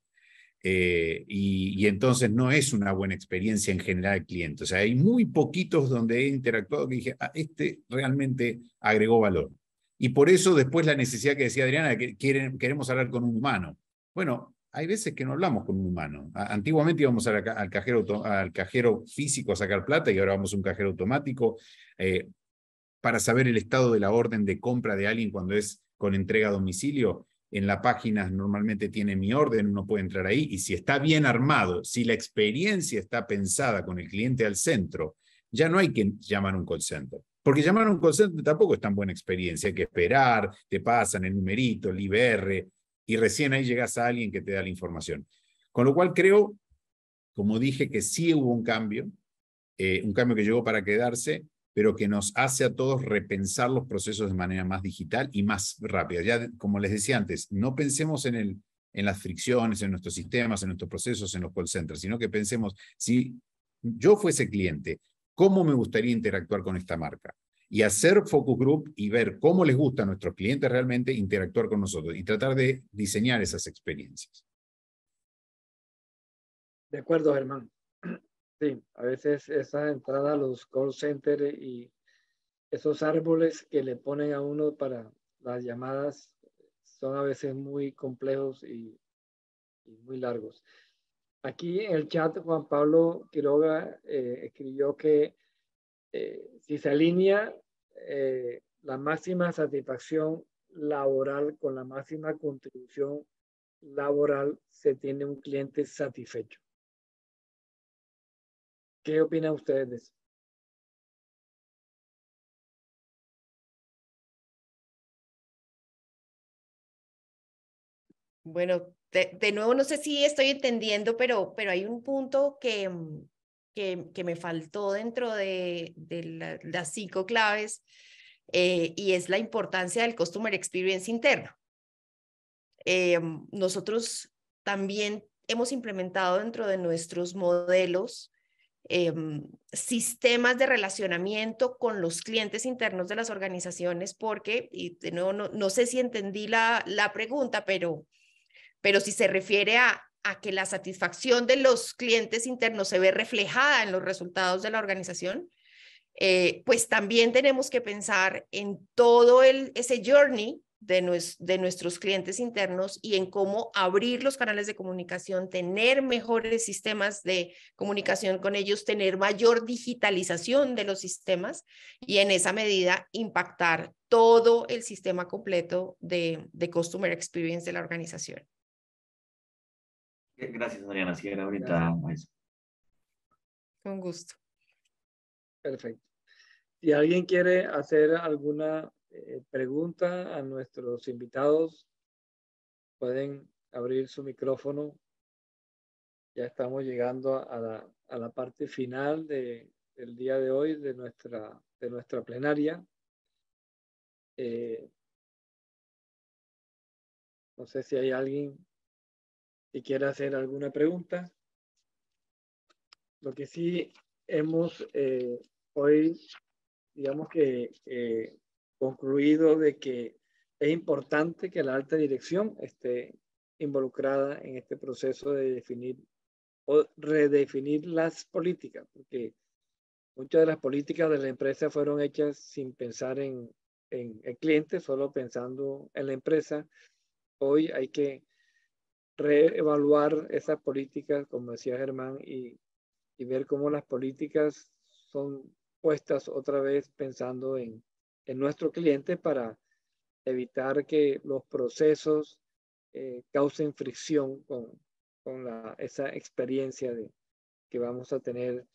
eh, y, entonces no es una buena experiencia en general cliente. O sea, hay muy poquitos donde he interactuado que dije, ah, este realmente agregó valor. Y por eso después la necesidad que decía Adriana, que queremos hablar con un humano. Bueno, hay veces que no hablamos con un humano. Antiguamente íbamos al, cajero, al cajero físico a sacar plata y ahora vamos a un cajero automático eh, para saber el estado de la orden de compra de alguien cuando es con entrega a domicilio en la página normalmente tiene mi orden, uno puede entrar ahí y si está bien armado, si la experiencia está pensada con el cliente al centro, ya no hay que llamar un call center. Porque llamar a un call center tampoco es tan buena experiencia, hay que esperar, te pasan el numerito, el IBR, y recién ahí llegas a alguien que te da la información. Con lo cual creo, como dije, que sí hubo un cambio, eh, un cambio que llegó para quedarse, pero que nos hace a todos repensar los procesos de manera más digital y más rápida. Ya, como les decía antes, no pensemos en, el, en las fricciones, en nuestros sistemas, en nuestros procesos, en los call centers, sino que pensemos, si yo fuese cliente, ¿cómo me gustaría interactuar con esta marca? Y hacer focus group y ver cómo les gusta a nuestros clientes realmente interactuar con nosotros y tratar de diseñar esas experiencias. De acuerdo, hermano. Sí, a veces esas entradas a los call centers y esos árboles que le ponen a uno para las llamadas son a veces muy complejos y, muy largos. Aquí en el chat Juan Pablo Quiroga eh, escribió que eh, si se alinea eh, la máxima satisfacción laboral con la máxima contribución laboral, se tiene un cliente satisfecho. ¿Qué opinan ustedes de eso? Bueno, de, nuevo no sé si estoy entendiendo, pero, pero hay un punto que, mm, que, me faltó dentro de, las cinco claves eh, y es la importancia del Customer Experience interno. Eh, mm, nosotros también hemos implementado dentro de nuestros modelos Em, sistemas de relacionamiento con los clientes internos de las organizaciones, porque, y de nuevo, no, no sé si entendí la, la pregunta, pero, pero si se refiere a, a que la satisfacción de los clientes internos se ve reflejada en los resultados de la organización, eh, pues también tenemos que pensar en todo el, ese journey de, nuestros clientes internos y en cómo abrir los canales de comunicación, tener mejores sistemas de comunicación con ellos, tener mayor digitalización de los sistemas y en esa medida impactar todo el sistema completo de, Customer Experience de la organización. Gracias, Adriana. Si ahorita Con gusto. Perfecto. Si alguien quiere hacer alguna eh, pregunta a nuestros invitados. Pueden abrir su micrófono. Ya estamos llegando a la, parte final de, del día de hoy de nuestra, de nuestra plenaria. Eh, no sé si hay alguien que quiera hacer alguna pregunta. Lo que sí hemos eh, hoy, digamos que concluido de que es importante que la alta dirección esté involucrada en este proceso de definir o redefinir las políticas, porque muchas de las políticas de la empresa fueron hechas sin pensar en, el cliente, solo pensando en la empresa. Hoy hay que reevaluar esas políticas, como decía Germán, y ver cómo las políticas son puestas otra vez pensando en, en nuestro cliente para evitar que los procesos eh, causen fricción con, con la, esa experiencia de, que vamos a tener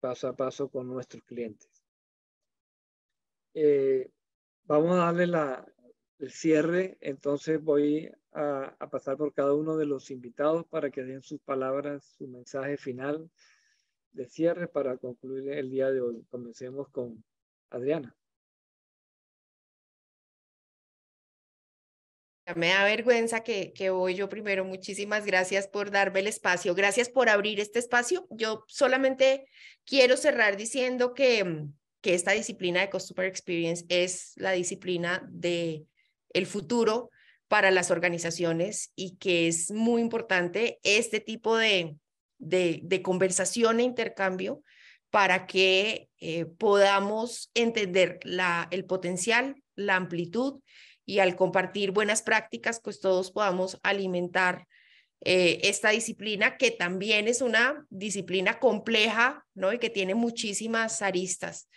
paso a paso con nuestros clientes. Eh, vamos a darle la, el cierre, entonces voy a, a, pasar por cada uno de los invitados para que den sus palabras, su mensaje final de cierre para concluir el día de hoy. Comencemos con Adriana. me da vergüenza que, que voy yo primero. Muchísimas gracias por darme el espacio. Gracias por abrir este espacio. Yo solamente quiero cerrar diciendo que, mm, que esta disciplina de Customer Experience es la disciplina de el futuro para las organizaciones y que es muy importante este tipo de, de, conversación e intercambio para que eh, podamos entender la, el potencial, la amplitud y al compartir buenas prácticas, pues todos podamos alimentar eh, esta disciplina que también es una disciplina compleja, ¿no? Y que tiene muchísimas aristas.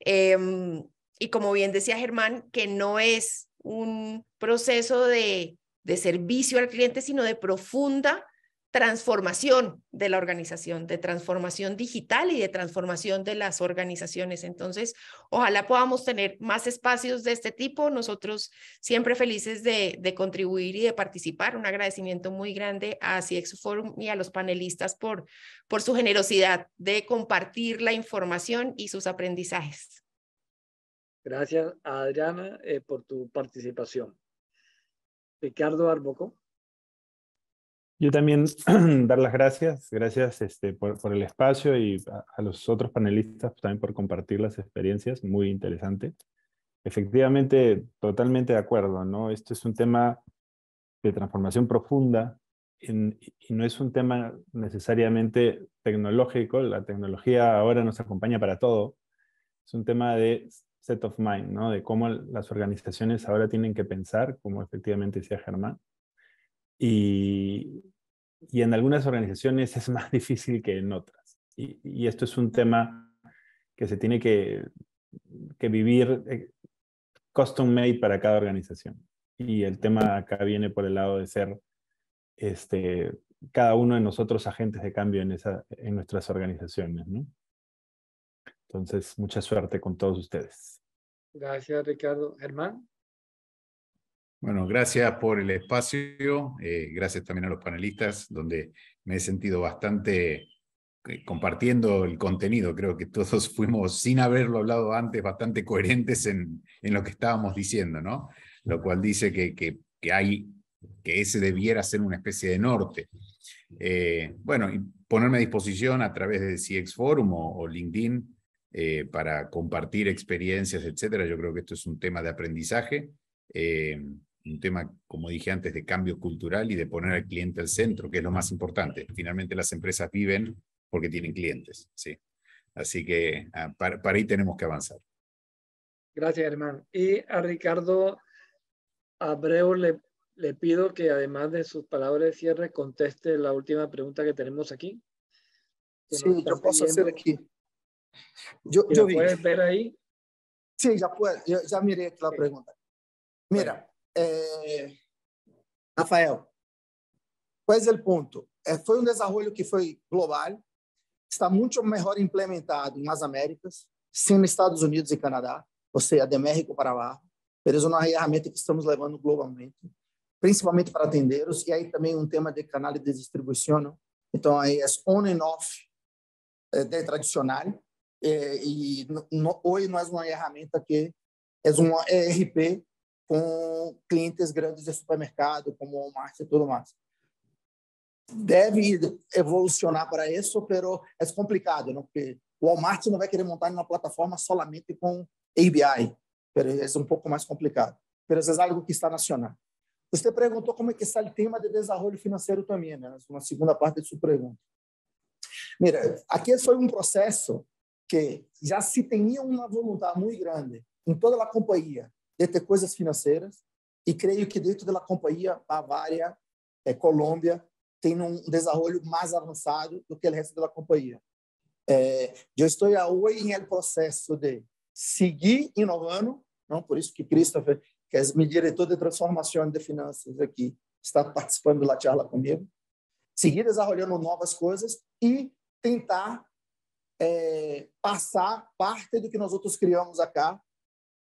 Em, y como bien decía Germán, que no es un proceso de, de servicio al cliente, sino de profunda transformación de la organización, de transformación digital y de transformación de las organizaciones. Entonces, ojalá podamos tener más espacios de este tipo. Nosotros siempre felices de, contribuir y de participar. Un agradecimiento muy grande a CX Forum y a los panelistas por, su generosidad de compartir la información y sus aprendizajes. Gracias, Adriana, eh, por tu participación. Ricardo Arboco. Yo también dar las gracias, gracias este, por, el espacio y a, los otros panelistas también por compartir las experiencias, muy interesante. Efectivamente, totalmente de acuerdo, ¿no? Esto es un tema de transformación profunda y no es un tema necesariamente tecnológico, la tecnología ahora nos acompaña para todo, es un tema de set of mind, ¿no? De cómo las organizaciones ahora tienen que pensar, como efectivamente decía Germán, y, en algunas organizaciones es más difícil que en otras. Y, esto es un tema que se tiene que, que vivir eh, custom made para cada organización. Y el tema acá viene por el lado de ser este, cada uno de nosotros agentes de cambio en, esa, en nuestras organizaciones. Entonces, mucha suerte con todos ustedes. Gracias, Ricardo. Germán. Bueno, gracias por el espacio, eh, gracias también a los panelistas, donde me he sentido bastante eh, compartiendo el contenido. Creo que todos fuimos, sin haberlo hablado antes, bastante coherentes en, en lo que estábamos diciendo, ¿no? Lo cual dice que, que, que hay, que ese debiera ser una especie de norte. Eh, bueno, y ponerme a disposición a través de CX Forum o, LinkedIn para compartir experiencias, etcétera. Yo creo que esto es un tema de aprendizaje un tema, como dije antes, de cambio cultural y de poner al cliente al centro, que es lo más importante. Finalmente las empresas viven porque tienen clientes, ¿sí? Así que ah, para, ahí tenemos que avanzar. Gracias, hermano. Y a Ricardo Abreu le, le pido que además de sus palabras de cierre conteste la última pregunta que tenemos aquí. sí, yo puedo hacer aquí. Yo, ver ahí? Sí, ya, puedo, ya, ya miré la pregunta. Mira, É, Rafael, qual é o ponto? É, foi um desenvolvimento que foi global, está muito melhor implementado nas Américas, sim nos Estados Unidos e Canadá, ou seja, de México para lá. Mas é uma ferramenta que estamos levando globalmente, principalmente para atendeiros, e aí também um tema de canal de distribuição. Então, aí é on and off é, de tradicional, é, e no, hoje nós é uma ferramenta que é um ERP com clientes grandes de supermercado, como Walmart e tudo mais. Deve evolucionar para isso, pero é complicado, não? Né? porque o Walmart não vai querer montar uma plataforma somente com ABI, é um pouco mais complicado. Mas é algo que está nacional. Você perguntou como é que está o tema de desenvolvimento financeiro também, né? Uma segunda parte de sua pergunta. Mira, aqui foi um processo que já se tinha uma vontade muito grande em toda a companhia de ter coisas financeiras e creio que dentro da companhia Bavária, é, Colômbia, tem um desenvolvimento mais avançado do que o resto da companhia. É, eu estou hoje em processo de seguir inovando, não por isso que Christopher, que é meu diretor de transformação de finanças aqui, está participando da charla comigo, seguir desenvolvendo novas coisas e tentar é, passar parte do que nós outros criamos aqui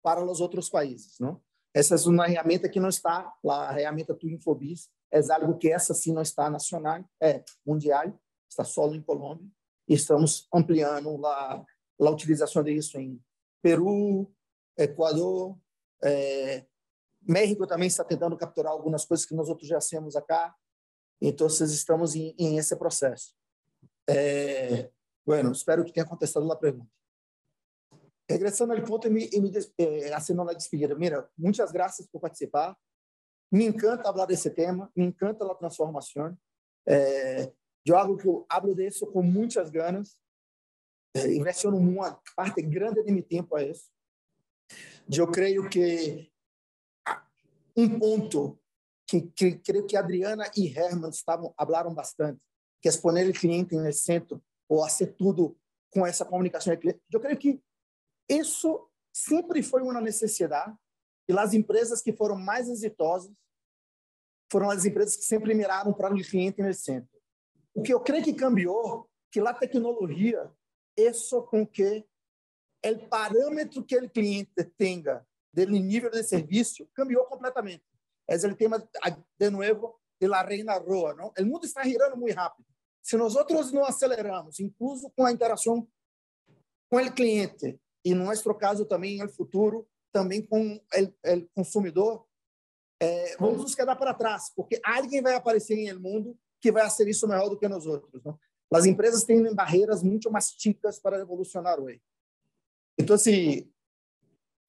para os outros países, não? Essa é uma ferramenta que não está lá, a ferramenta TwinFobis é algo que essa sim não está nacional, é mundial, está solo em Colômbia, e estamos ampliando lá a utilização disso em Peru, Equador, é, México também está tentando capturar algumas coisas que nós outros já temos acá, então estamos em, em esse processo. É, bueno, espero que tenha contestado a pergunta regressando ao ponto e me, e me eh, assinando a despedida. Mira, muitas graças por participar. Me encanta falar desse tema, me encanta a transformação. É, de algo que eu abro disso com muitas ganas. É, eh, uma parte grande de meu tempo a isso. eu creio que um ponto que, que creio que Adriana e Herman estavam falaram bastante, que é exponer o cliente no centro ou fazer tudo com essa comunicação. Eu creio que isso sempre foi uma necessidade e as empresas que foram mais exitosas foram as empresas que sempre miraram para o cliente no centro. O que eu creio que cambiou, que a tecnologia, isso com que o parâmetro que o cliente tenha dele nível de serviço cambiou completamente. É o tema, de novo, de la reina roa. Não? O mundo está girando muito rápido. Se nós outros não aceleramos, incluso com a interação com o cliente, e no nosso caso também no futuro também com o consumidor é, vamos nos quedar para trás porque alguém vai aparecer em el mundo que vai fazer isso melhor do que nós outros não? Né? as empresas têm barreiras muito mais chicas para evolucionar hoje então assim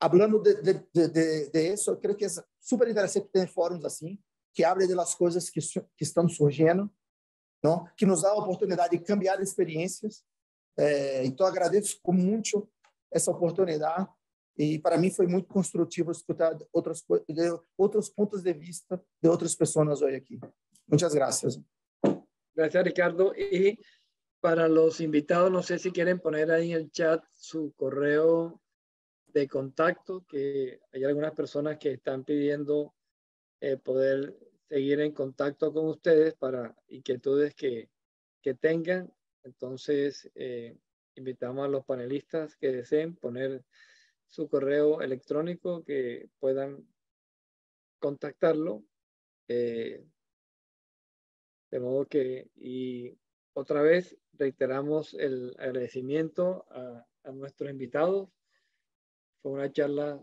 falando de, de, de, de, isso eu creio que é super interessante ter fóruns assim que abrem das coisas que, que estão surgindo não? que nos dá a oportunidade de cambiar experiências é, então agradeço muito esa oportunidad y para mí fue muy constructivo escuchar otros de puntos de vista de otras personas hoy aquí. Muchas gracias. Gracias, Ricardo. Y para los invitados, no sé si quieren poner ahí en el chat su correo de contacto, que hay algunas personas que están pidiendo eh, poder seguir en contacto con ustedes para inquietudes que, que tengan. Entonces, eh, Invitamos a los panelistas que deseen poner su correo electrónico que puedan contactarlo. Eh, de modo que, y otra vez reiteramos el agradecimiento a nuestros invitados. Fue una charla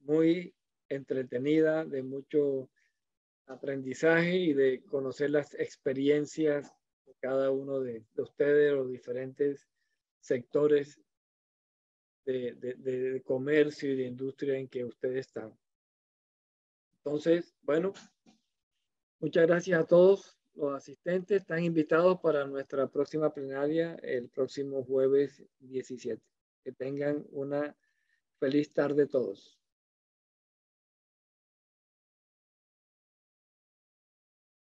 muy entretenida, de mucho aprendizaje y de conocer las experiencias cada uno de, ustedes, los diferentes sectores de, de, comercio y de industria en que ustedes están. Entonces, bueno, muchas gracias a todos los asistentes. Están invitados para nuestra próxima plenaria el próximo jueves 17. Que tengan una feliz tarde todos.